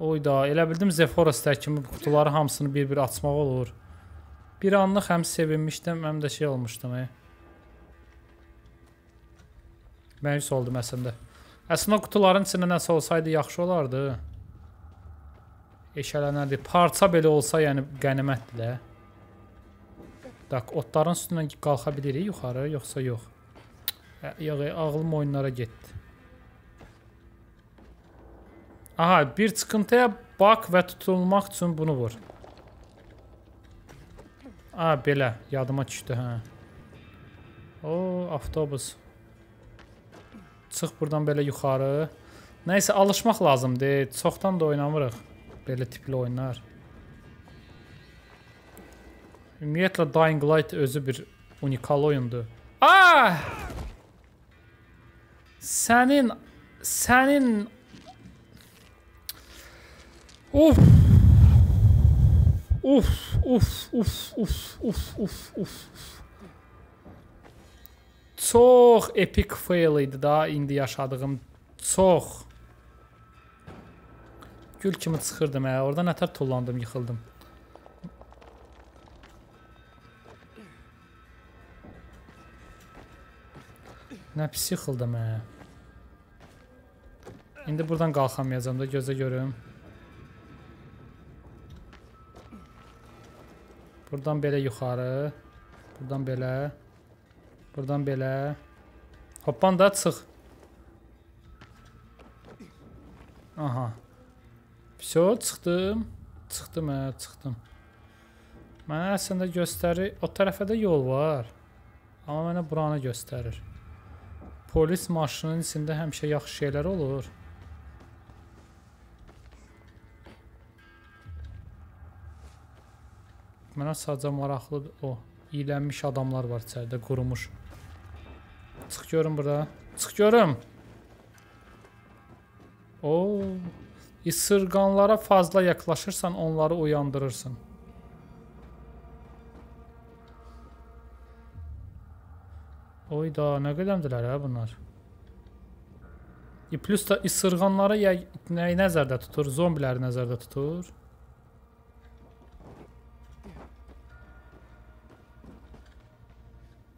Oyda, elə bildim Zephorus-dəki kimi qutuları hamısını bir-bir açmaq olur. Bir anlıq həm sevinmişdim, həm də şey olmuşdum. E. Məyus oldum əslində. Əslində qutuların içində nəsə olsaydı yaxşı olardı. Eşələnərdi. Parça belə olsa, yəni qənimətdir də. Bax, otların üstündən qalxa bilirik yuxarı, yoxsa yox. Yox, e, ağlım oyunlara getdi. Aha, bir çıxıntıya bak və tutulmaq üçün bunu vur. A, belə, yadıma düşdü, hə. O, avtobus. Çıx buradan belə yuxarı. Nəysə, alışmaq lazımdır. Çoxdan da oynamırıq belə tipli oyunlar. Ümumiyyətlə, Dying Light özü bir unikal oyundur. Ah! Sənin, sənin... Uff! Uf, uf, uf, uf, uf, uf, uf. Çox epic fail idi da indi yaşadığım. Çox. Gül kimi çıxırdım hə. Orada nətər tullandım, yıxıldım. Nə pis yıxıldım hə. İndi buradan qalxamayacağam da gözə görüm. Buradan belə yuxarı. Buradan belə. Buradan belə. Hoppan da çıx. Aha. Всё, çıxdım. Çıxdım, hə, çıxdım. Mənə əslində göstərir, o tərəfə də yol var. Amma mənə buranı göstərir. Polis maşının içində həmişə yaxşı şeylər olur. Mənə sadəcə maraqlı o iylənmiş adamlar var içəridə, qurumuş. Çıx görüm burada. Çıx görüm. O, isırqanlara fazla yaxlaşırsan, onları uyandırırsan. Oy da, nə qədəmdilər hə bunlar? E, plus da isırğanlara nəyi nəzərdə tutur? Zombiləri nəzərdə tutur?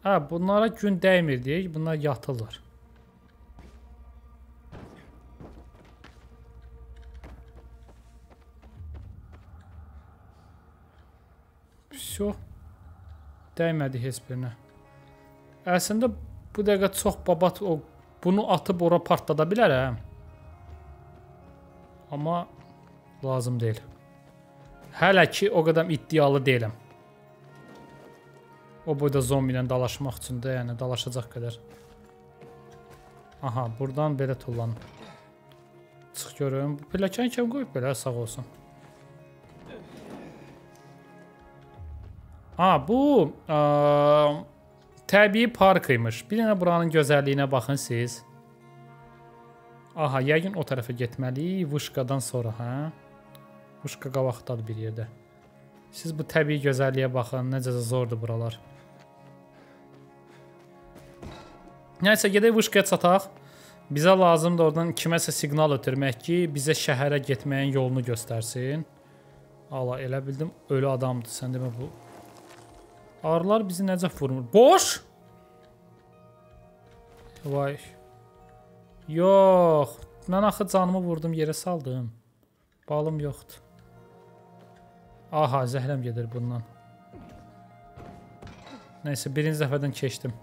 Hə, bunlara gün dəymir deyək, bunlar yatırlar. Всё. Dəymədi heç birinə. Əslində bu dəqiqə çox babat o bunu atıb ora partlada bilər hə. Amma lazım deyil. Hələ ki o qədər iddialı deyiləm. O boyda zombi ilə dalaşmaq üçün də, yəni dalaşacaq qədər. Aha, buradan belə tullanım. Çıx görüm. Pilləkən kim qoyub belə, sağ olsun. A, bu ə, e, təbii park imiş. Bir dənə buranın gözəlliyinə baxın siz. Aha, yəqin o tərəfə getməliyik, Vuşqadan sonra, hə? Vuşqa qabaqdadır bir yerdə. Siz bu təbii gözəlliyə baxın, necə zordur buralar. Nəysə, gedək Vışqaya çataq. Bizə lazımdır oradan kiməsə siqnal ötürmək ki, bizə şəhərə getməyin yolunu göstərsin. Allah, elə bildim, ölü adamdır. Sən demə bu. Arılar bizi necə vurmur? Boş! Vay. Yox. Mən axı canımı vurdum, yerə saldım. Balım yoxdur. Aha, zəhləm gedir bundan. Nəysə, birinci dəfədən keçdim.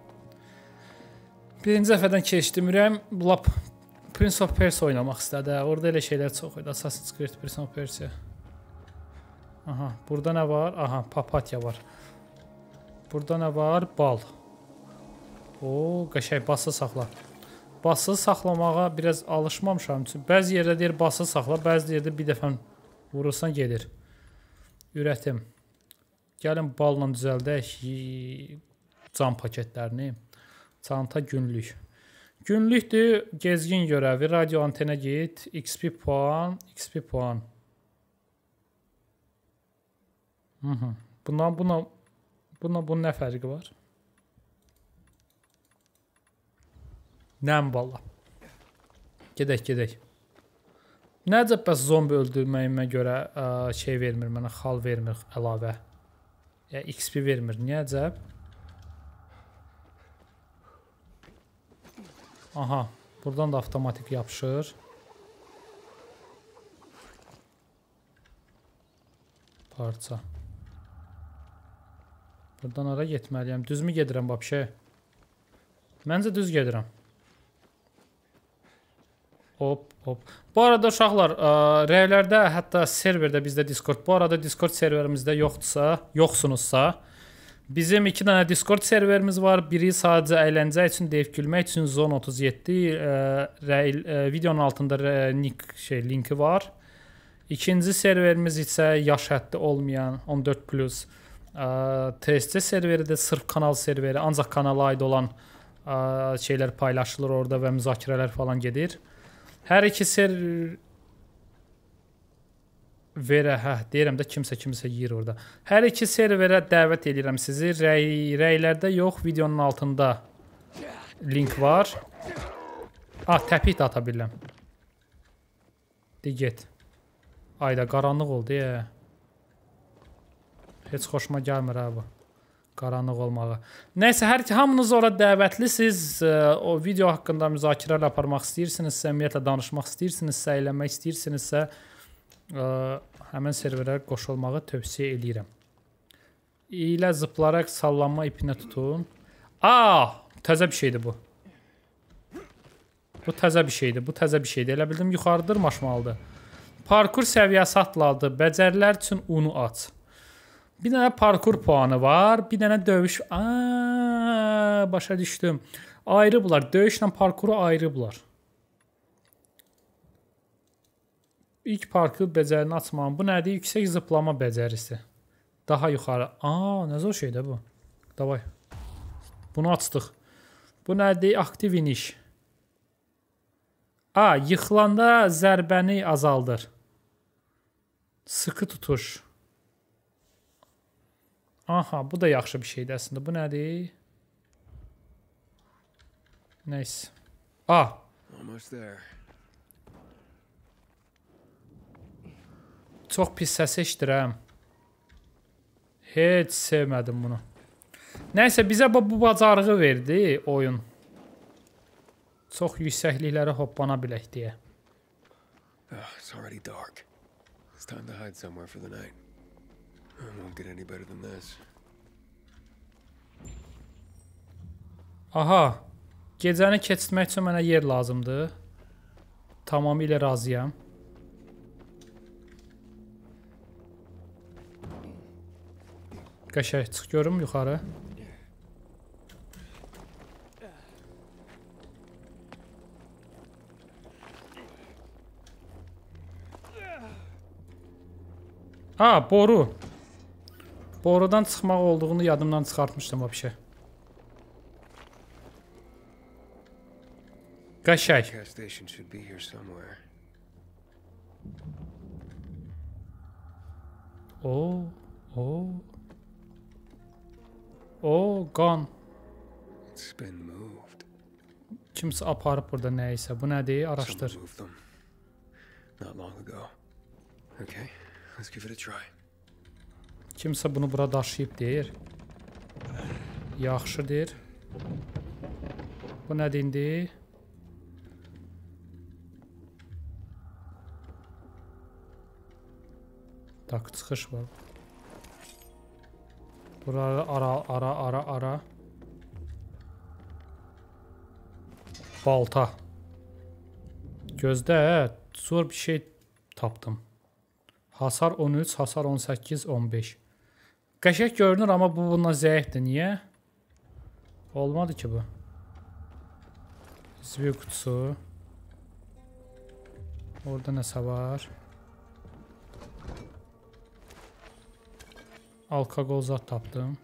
Birinci dəfədən keçdirmirəm. Lap Prince of Persia oynamaq istədi. Orda elə şeylər çox idi. Assassin's Creed, Prince of Persia. Aha, burada nə var? Aha, papatya var. Burada nə var? Bal. O, qəşəng bassa saxla. Bassa saxlamağa biraz alışmamışam. Çünki bəzi yerdə deyir bassa saxla, bəzi yerdə bir dəfə vurursan gedir. Ürətim. Gəlin balla düzəldək can paketlərini. Çanta günlük. Günlükdür, gezgin görəvi, radio antenə git, XP puan, XP puan. Hı -hı. Bundan buna, buna bunun nə fərqi var? Nəm valla. Gedək, gedək. Nəcəb bəs zombi öldürməyimə görə ə, şey vermir mənə, xal vermir əlavə. Ya XP vermir. Niyə əcəb? Aha. Buradan da avtomatik yapışır. Parça. Buradan ara getməliyəm. Düzmü gedirəm babşe? Məncə düz gedirəm. Hop, hop. Bu arada uşaqlar, ə, e, rəylərdə, hətta serverdə bizdə Discord, bu arada Discord serverimizdə yoxdursa, yoxsunuzsa, Bizim iki dənə Discord serverimiz var. Biri sadəcə əyləncə üçün, deyib gülmək üçün Zone 37 ə, e, rəil, ə, e, videonun altında ə, nick şey linki var. İkinci serverimiz isə yaş həddi olmayan 14+ ə, e, TSC serveridir, sırf kanal serveri, ancaq kanala aid olan ə, şeylər paylaşılır orada və müzakirələr falan gedir. Hər iki ser verə, hə, deyirəm də kimsə kimsə yeyir orada. Hər iki serverə dəvət edirəm sizi. Rəy, rəylərdə yox, videonun altında link var. A, ah, təpik də ata bilirəm. Di get. Ayda qaranlıq oldu ya. Heç xoşuma gəlmir ha bu. Qaranlıq olmağa. Nəysə, hər hamınız ora dəvətlisiz. O video haqqında müzakirələr aparmaq istəyirsinizsə, ümumiyyətlə danışmaq istəyirsinizsə, eləmək istəyirsinizsə, ə, həmin serverə qoşulmağı tövsiyə edirəm. İlə zıplaraq sallanma ipinə tutun. A, təzə bir şeydir bu. Bu təzə bir şeydir, bu təzə bir şeydir. Elə bildim yuxarı dırmaşmalıdır. Parkur səviyyəsi atladı. Bəcərlər üçün unu aç. Bir dənə parkur puanı var, bir dənə döyüş. A, başa düşdüm. Ayrı bunlar, döyüşlə parkuru ayrı bunlar. İlk parkı becərini açmağın. Bu nədir? Yüksək zıplama becərisi. Daha yuxarı. Aa, nə zor şeydir bu. Davay. Bunu açdıq. Bu nədir? Aktiv iniş. A, yıxılanda zərbəni azaldır. Sıxı tutuş. Aha, bu da yaxşı bir şeydir əslində. Bu nədir? Nice. A. Almost there. Çox pis səs eşidirəm. Hə. Heç sevmədim bunu. Nəysə bizə bu bacarığı verdi oyun. Çox yüksəkliklərə hoppana bilək deyə. Oh, it's already dark. It's time to hide somewhere for the night. It won't get any better than this. Aha. Gecəni keçirmək üçün mənə yer lazımdır. Tamamilə razıyam. Qəşək çıxıyorum yukarı. Ha, boru. Borudan çıxmaq olduğunu yadımdan çıxartmışdım vəbşə. Qəşək. Oh, oh. O, oh, qan. It's been moved. Kimsə aparıb burada nə isə. Bu nədir? Araşdır. Not long ago. Okay, let's give it a try. Kimsə bunu bura daşıyıb deyir. Yaxşı deyir. Bu nədir indi? Tak, çıxış var. Buraları ara ara ara ara. Balta. Gözdə zor bir şey tapdım. Hasar 13, hasar 18, 15. Qəşək görünür, amma bu bununla zəifdir. Niyə? Olmadı ki bu. Zvi qutusu. Orada nəsə var. alkoqol zad tapdım.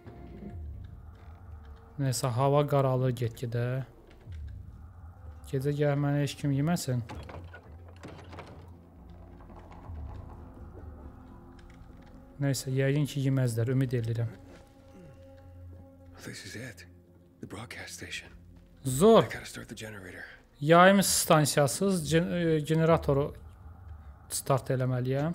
Nəsə, hava qaralır get-gedə. Gecə gəlməni heç kim yeməsin. Nəysə, yəqin ki, yeməzlər, ümid edirəm. This is it. The broadcast station. Zor. I gotta start the generator. Yaym stansiyasız gen e, generatoru start eləməliyəm.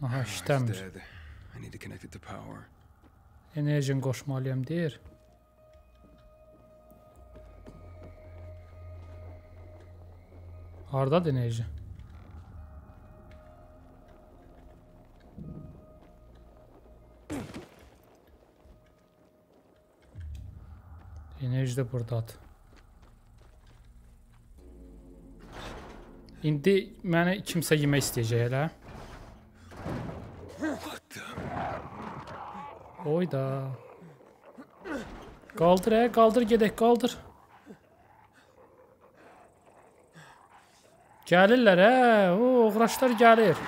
Aha ah, işləmir. I need to connect it to power. Enerjin qoşmalıyam deyir. Hardadır enerji? Enerji de burdadır. İndi məni kimsə yemək istəyəcək elə. Oy da. Qaldır, ə, qaldır gedək, qaldır. Gəlirlər, ə, o oğraşlar gəlir.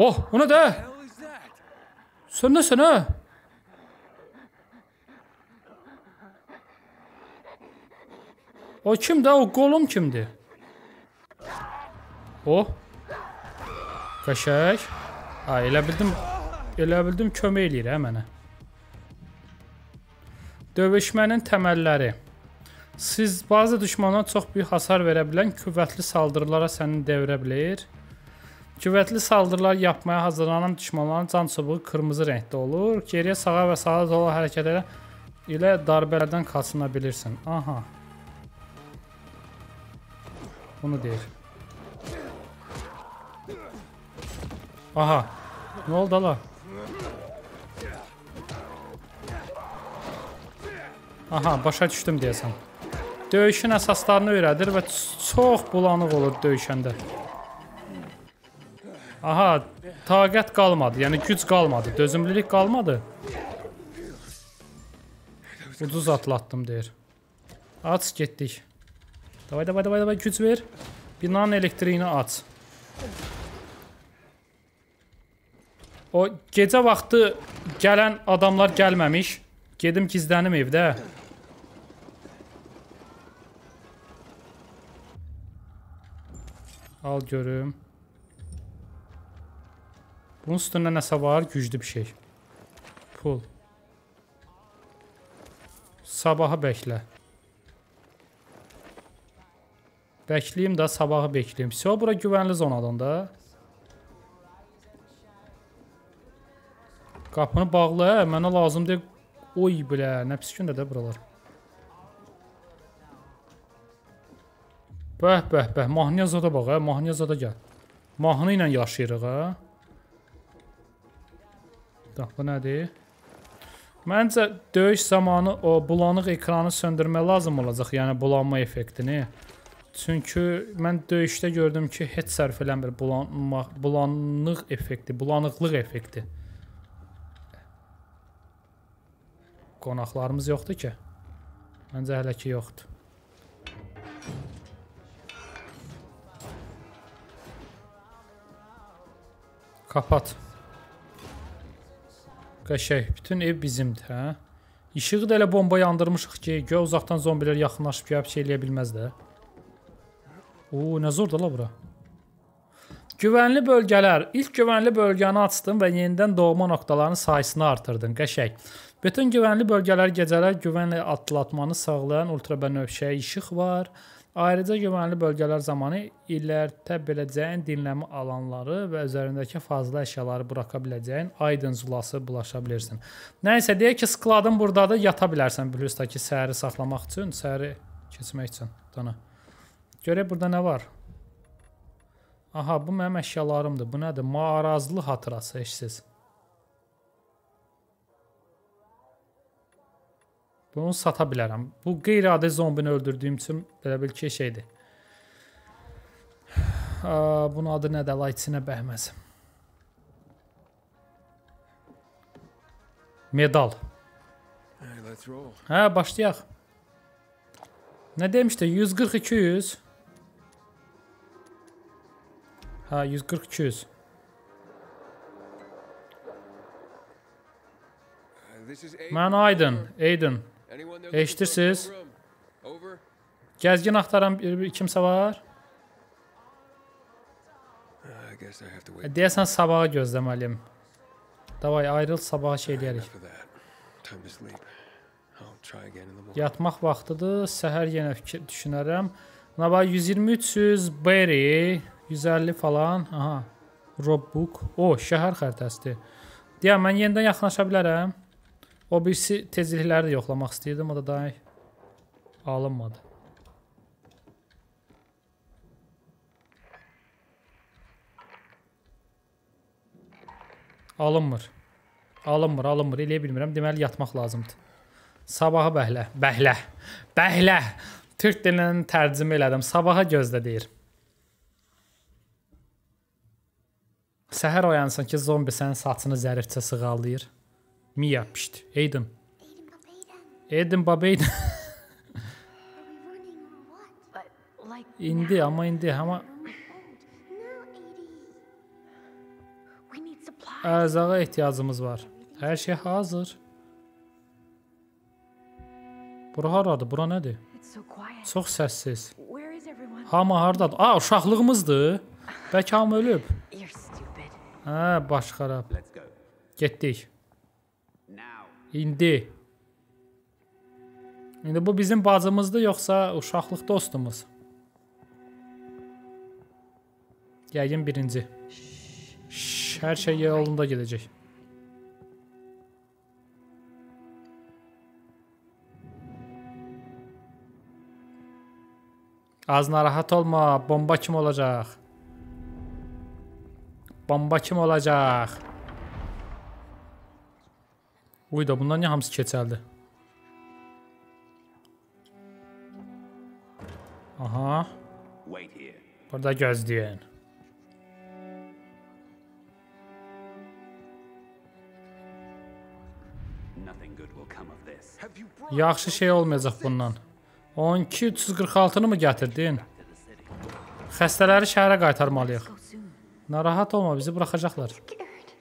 Oh, onu da. Sönə, sönə. O kimdir? O qolum kimdir? Oh. Qəşək. Ha, elə bildim. Elə bildim kömək eləyir hə mənə. Döyüşmənin təməlləri Siz bazı düşmana çox böyük hasar verə bilən qüvvətli saldırılara səni devirə bilər. Qüvvətli saldırılar yapmaya hazırlanan düşmanların can çubuğu qırmızı rəngdə olur. Geriyə sağa və sağa doğru hərəkətlərə ilə darbələrdən qaçına bilirsən. Aha. Bunu deyir. Aha. Nə oldu ala? Aha, başa düşdüm deyəsən. Döyüşün əsaslarını öyrədir və çox bulanıq olur döyüşəndə. Aha, taqət qalmadı, yəni güc qalmadı, dözümlülük qalmadı. Ucuz atlatdım deyir. Aç, getdik. Davay, davay, davay, davay, güc ver. Binanın elektriyini aç. O gecə vaxtı gələn adamlar gəlməmiş. Gedim gizlənim evdə. Al görüm. Bunun üstündə nəsə var, güclü bir şey. Pul. Sabaha bəklə. Bəkləyim də, sabahı bəkləyim. Vəsə, bura güvənli zonadan da. Qapını bağla, mənə lazım deyil Oy, bля, nə pis gündə də buralar. Bəh, bəh, bəh, mahnıya zada bax, hə, mahnıya zada gəl. Mahnı ilə yaşayırıq, hə. Bax, bu nədir? Məncə, döyüş zamanı o bulanıq ekranı söndürmək lazım olacaq, yəni bulanma effektini. Çünki mən döyüşdə gördüm ki, heç sərf eləmir bulanmaq, bulanıq effekti, bulanıqlıq effekti. qonaqlarımız yoxdur ki. Məncə hələ ki yoxdur. Kapat. Qəşəng. Bütün ev bizimdir, hə? İşığı da elə bomba yandırmışıq ki, göyə uzaqdan zombilər yaxınlaşıb gəlib şey eləyə bilməz də. Oo, nə zordur la bura. Güvənli bölgələr. İlk güvənli bölgəni açdın və yenidən doğma nöqtələrin sayısını artırdın. Qəşəng. Beton güvənli bölgələri gecələr güvənlə atlatmanı sağlayan ultrabənövşəyi işıq var. Ayrıca güvənli bölgələr zamanı ilərdə biləcəyin dinləmə alanları və üzərindəki fazla əşyaları buraxa biləcəyin aydın zulası bulaşa bilirsən. Nəysə deyək ki, skladın burdadır, yata bilərsən Bluestaki səhəri saxlamaq üçün, səhəri keçmək üçün. Dana. Görək burada nə var? Aha, bu mənim əşyalarımdır. Bu nədir? Marazlı xatırası, eşsiz. Bunu sata bilərəm. Bu qeyri-adi zombini öldürdüyüm üçün belə bil ki, şeydir. Bunun adı nədir? Layçinə bəhməz. Medal. Hə, başlayaq. Nə demişdi? 140-200. Hə, 140-200. Mən Aydın, Aydın. Eşidirsiniz? Gəzgin axtaran bir, kimsə var? Uh, e, deyəsən sabaha gözləməliyim. Davay ayrıl sabaha şey eləyərik. Yatmaq vaxtıdır. Səhər yenə fikir düşünərəm. Buna bax 12300 Berry, 150 falan. Aha. Robbook. O, şəhər xəritəsidir. Deyəm mən yenidən yaxınlaşa bilərəm. O birisi tezlikləri də yoxlamaq istəyirdim, o da daha alınmadı. Alınmır. Alınmır, alınmır. Eləyə bilmirəm. Deməli yatmaq lazımdır. Sabaha bəhlə. Bəhlə. Bəhlə. Türk dilindən tərcümə elədim. Sabaha gözlə deyir. Səhər oyansan ki, zombi sənin saçını zərifcə sığallayır. Mia, pşt, Aiden. Aiden Babaydın. indi ama indi ama Ərzəğa ehtiyacımız var. Hər şey hazır. Bura haradır? Bura nədir? Çox səssiz. Hamı hardadır? A, uşaqlığımızdır. Bəlkə hamı ölüb. Hə, baş xarab. Getdik. İndi. İndi bu bizim bacımızdır yoxsa uşaqlıq dostumuz? Yəqin birinci. Şş, hər şey yolunda gedəcək. Az narahat olma, bomba kim olacaq? Bomba kim olacaq? Uy da bunlar niyə hamısı keçəldi? Aha. Burada gözləyin. Yaxşı şey olmayacaq bundan. 12346-nı mı gətirdin? Xəstələri şəhərə qaytarmalıyıq. Narahat olma, bizi buraxacaqlar.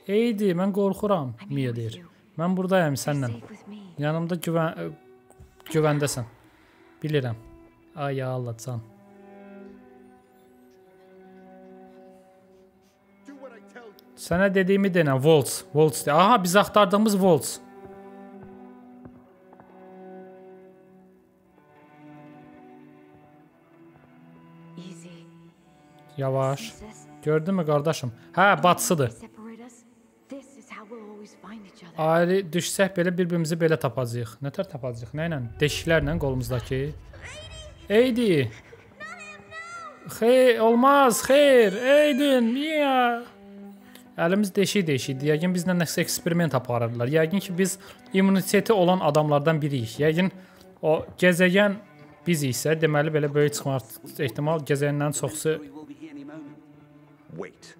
Eydi, mən qorxuram, Mia deyir. Mən buradayam sənlə. Yanımda güvən e, güvəndəsən. Bilirəm. Ay ya Allah can. Sənə dediyimi denə, Volts. Volts. De. Aha, biz axtardığımız Volts. Yavaş. Gördün mü qardaşım? Hə, batsıdır. Ayrı düşsək belə bir-birimizi belə tapacağıq. Nətər tapacağıq? Nə ilə? Deşiklərlə qolumuzdakı. Eydi. Xeyr, olmaz, xeyr. Eydin, niyə? Əlimiz deşik-deşikdir. Yəqin bizlə nəsə eksperiment aparırlar. Yəqin ki, biz immuniteti olan adamlardan biriyik. Yəqin o gəzəgən biz isə deməli belə böyük çıxmaq ehtimal gəzəyəndən çoxsu Wait.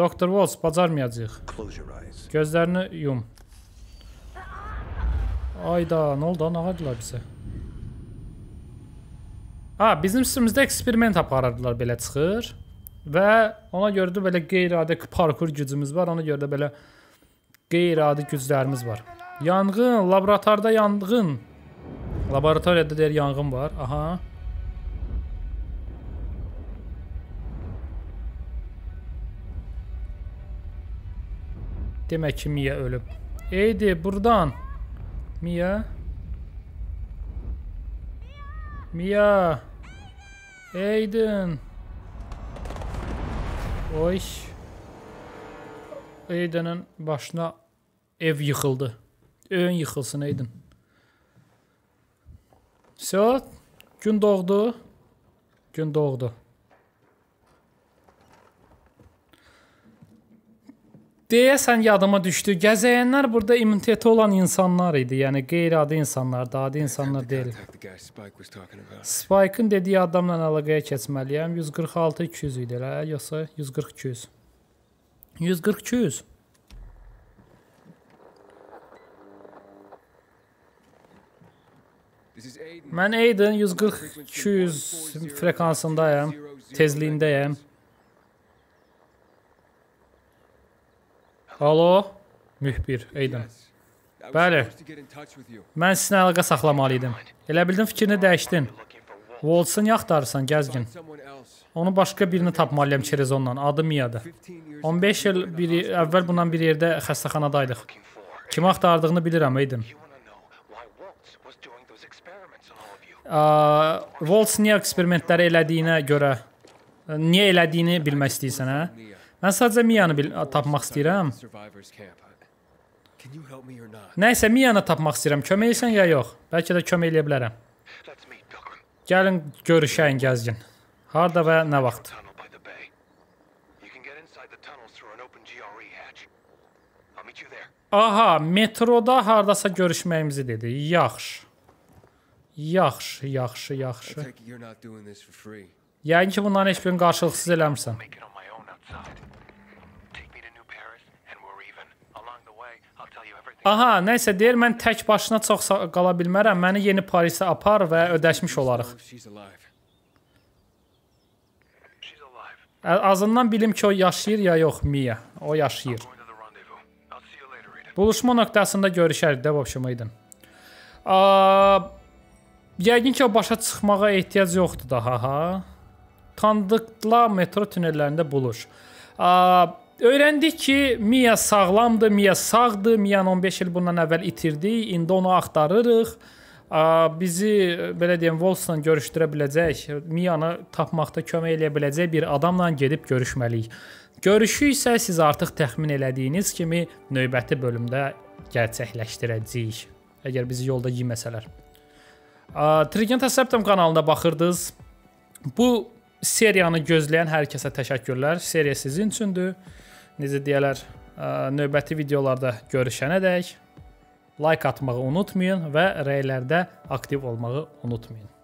Doktor Walls, bacarmayacaq. Gözlərini yum. Ayda, nə oldu, nağardılar bizə? Ha, bizim üstümüzdə eksperiment aparardılar belə çıxır. Və ona görə də belə qeyri-adi parkur gücümüz var, ona görə də belə qeyri-adi güclərimiz var. Yanğın, laboratorda yanğın. Laboratoriyada deyir yanğın var, aha. Aha. Demək ki, Mia ölüb. Eydi, buradan. Mia. Mia. Aiden. Oy. Aiden'in başına ev yıxıldı. Ön yıxılsın Aiden. So, gün doğdu. Gün doğdu. deyəsən yadıma düşdü. Gəzəyənlər burada immuniteti olan insanlar idi. Yəni qeyri-adi insanlar, da adi insanlar deyil. Spike-ın dediyi adamla əlaqəyə keçməliyəm. 146 200 idi elə, yoxsa 140 200. 140 200. Mən Aiden 140 200 frekansındayam, tezliyindəyəm. Alo, müxbir, Eydan. Bəli, mən sizinlə əlaqə saxlamalı idim. Elə bildim fikrini dəyişdin. Waltz'ı niyə axtarırsan, gəzgin? Onu başqa birini tapmalıyam Çerezonla, adı Miyadır. 15 il bir, əvvəl bundan bir yerdə xəstəxanadaydıq. Kimi axtardığını bilirəm, Eydim. Waltz niyə eksperimentləri elədiyinə görə, niyə elədiyini bilmək istəyirsən, hə? Mən sadəcə Miyanı bil tapmaq istəyirəm. Nəysə Miyanı tapmaq istəyirəm. Kömək etsən ya yox? Bəlkə də kömək eləyə bilərəm. Gəlin görüşəyin gəzgin. Harda və nə vaxt? E Aha, metroda hardasa görüşməyimizi dedi. Yaxşı. Yaxşı, yaxşı, yaxşı. Yəni ki, bunların heç birini qarşılıqsız eləmirsən. Aha, nə isə deyir, mən tək başına çox qala bilmərəm. Məni yeni Parisə apar və ödəşmiş olarıq. Azından bilim ki, o yaşayır ya yox, Mia. O yaşayır. Buluşma nöqtəsində görüşərik də, vəbşəm aydın. Yəqin ki, o başa çıxmağa ehtiyac yoxdur daha, ha? Kandıqla metro tunellərində buluş. A, öyrəndik ki, Mia sağlamdır, Mia sağdır. Mia 15 il bundan əvvəl itirdik, indi onu axtarırıq. A, bizi belə deyim, Wolfsla görüşdürə biləcək, Mianı tapmaqda kömək eləyə biləcək bir adamla gedib görüşməliyik. Görüşü isə siz artıq təxmin elədiyiniz kimi növbəti bölümdə gerçəkləşdirəcəyik. Əgər bizi yolda yeməsələr. Trigent Septem kanalına baxırdınız. Bu seriyanı gözləyən hər kəsə təşəkkürlər. Seriya sizin üçündür. Necə deyirlər, növbəti videolarda görüşənədək like atmağı unutmayın və rəylərdə aktiv olmağı unutmayın.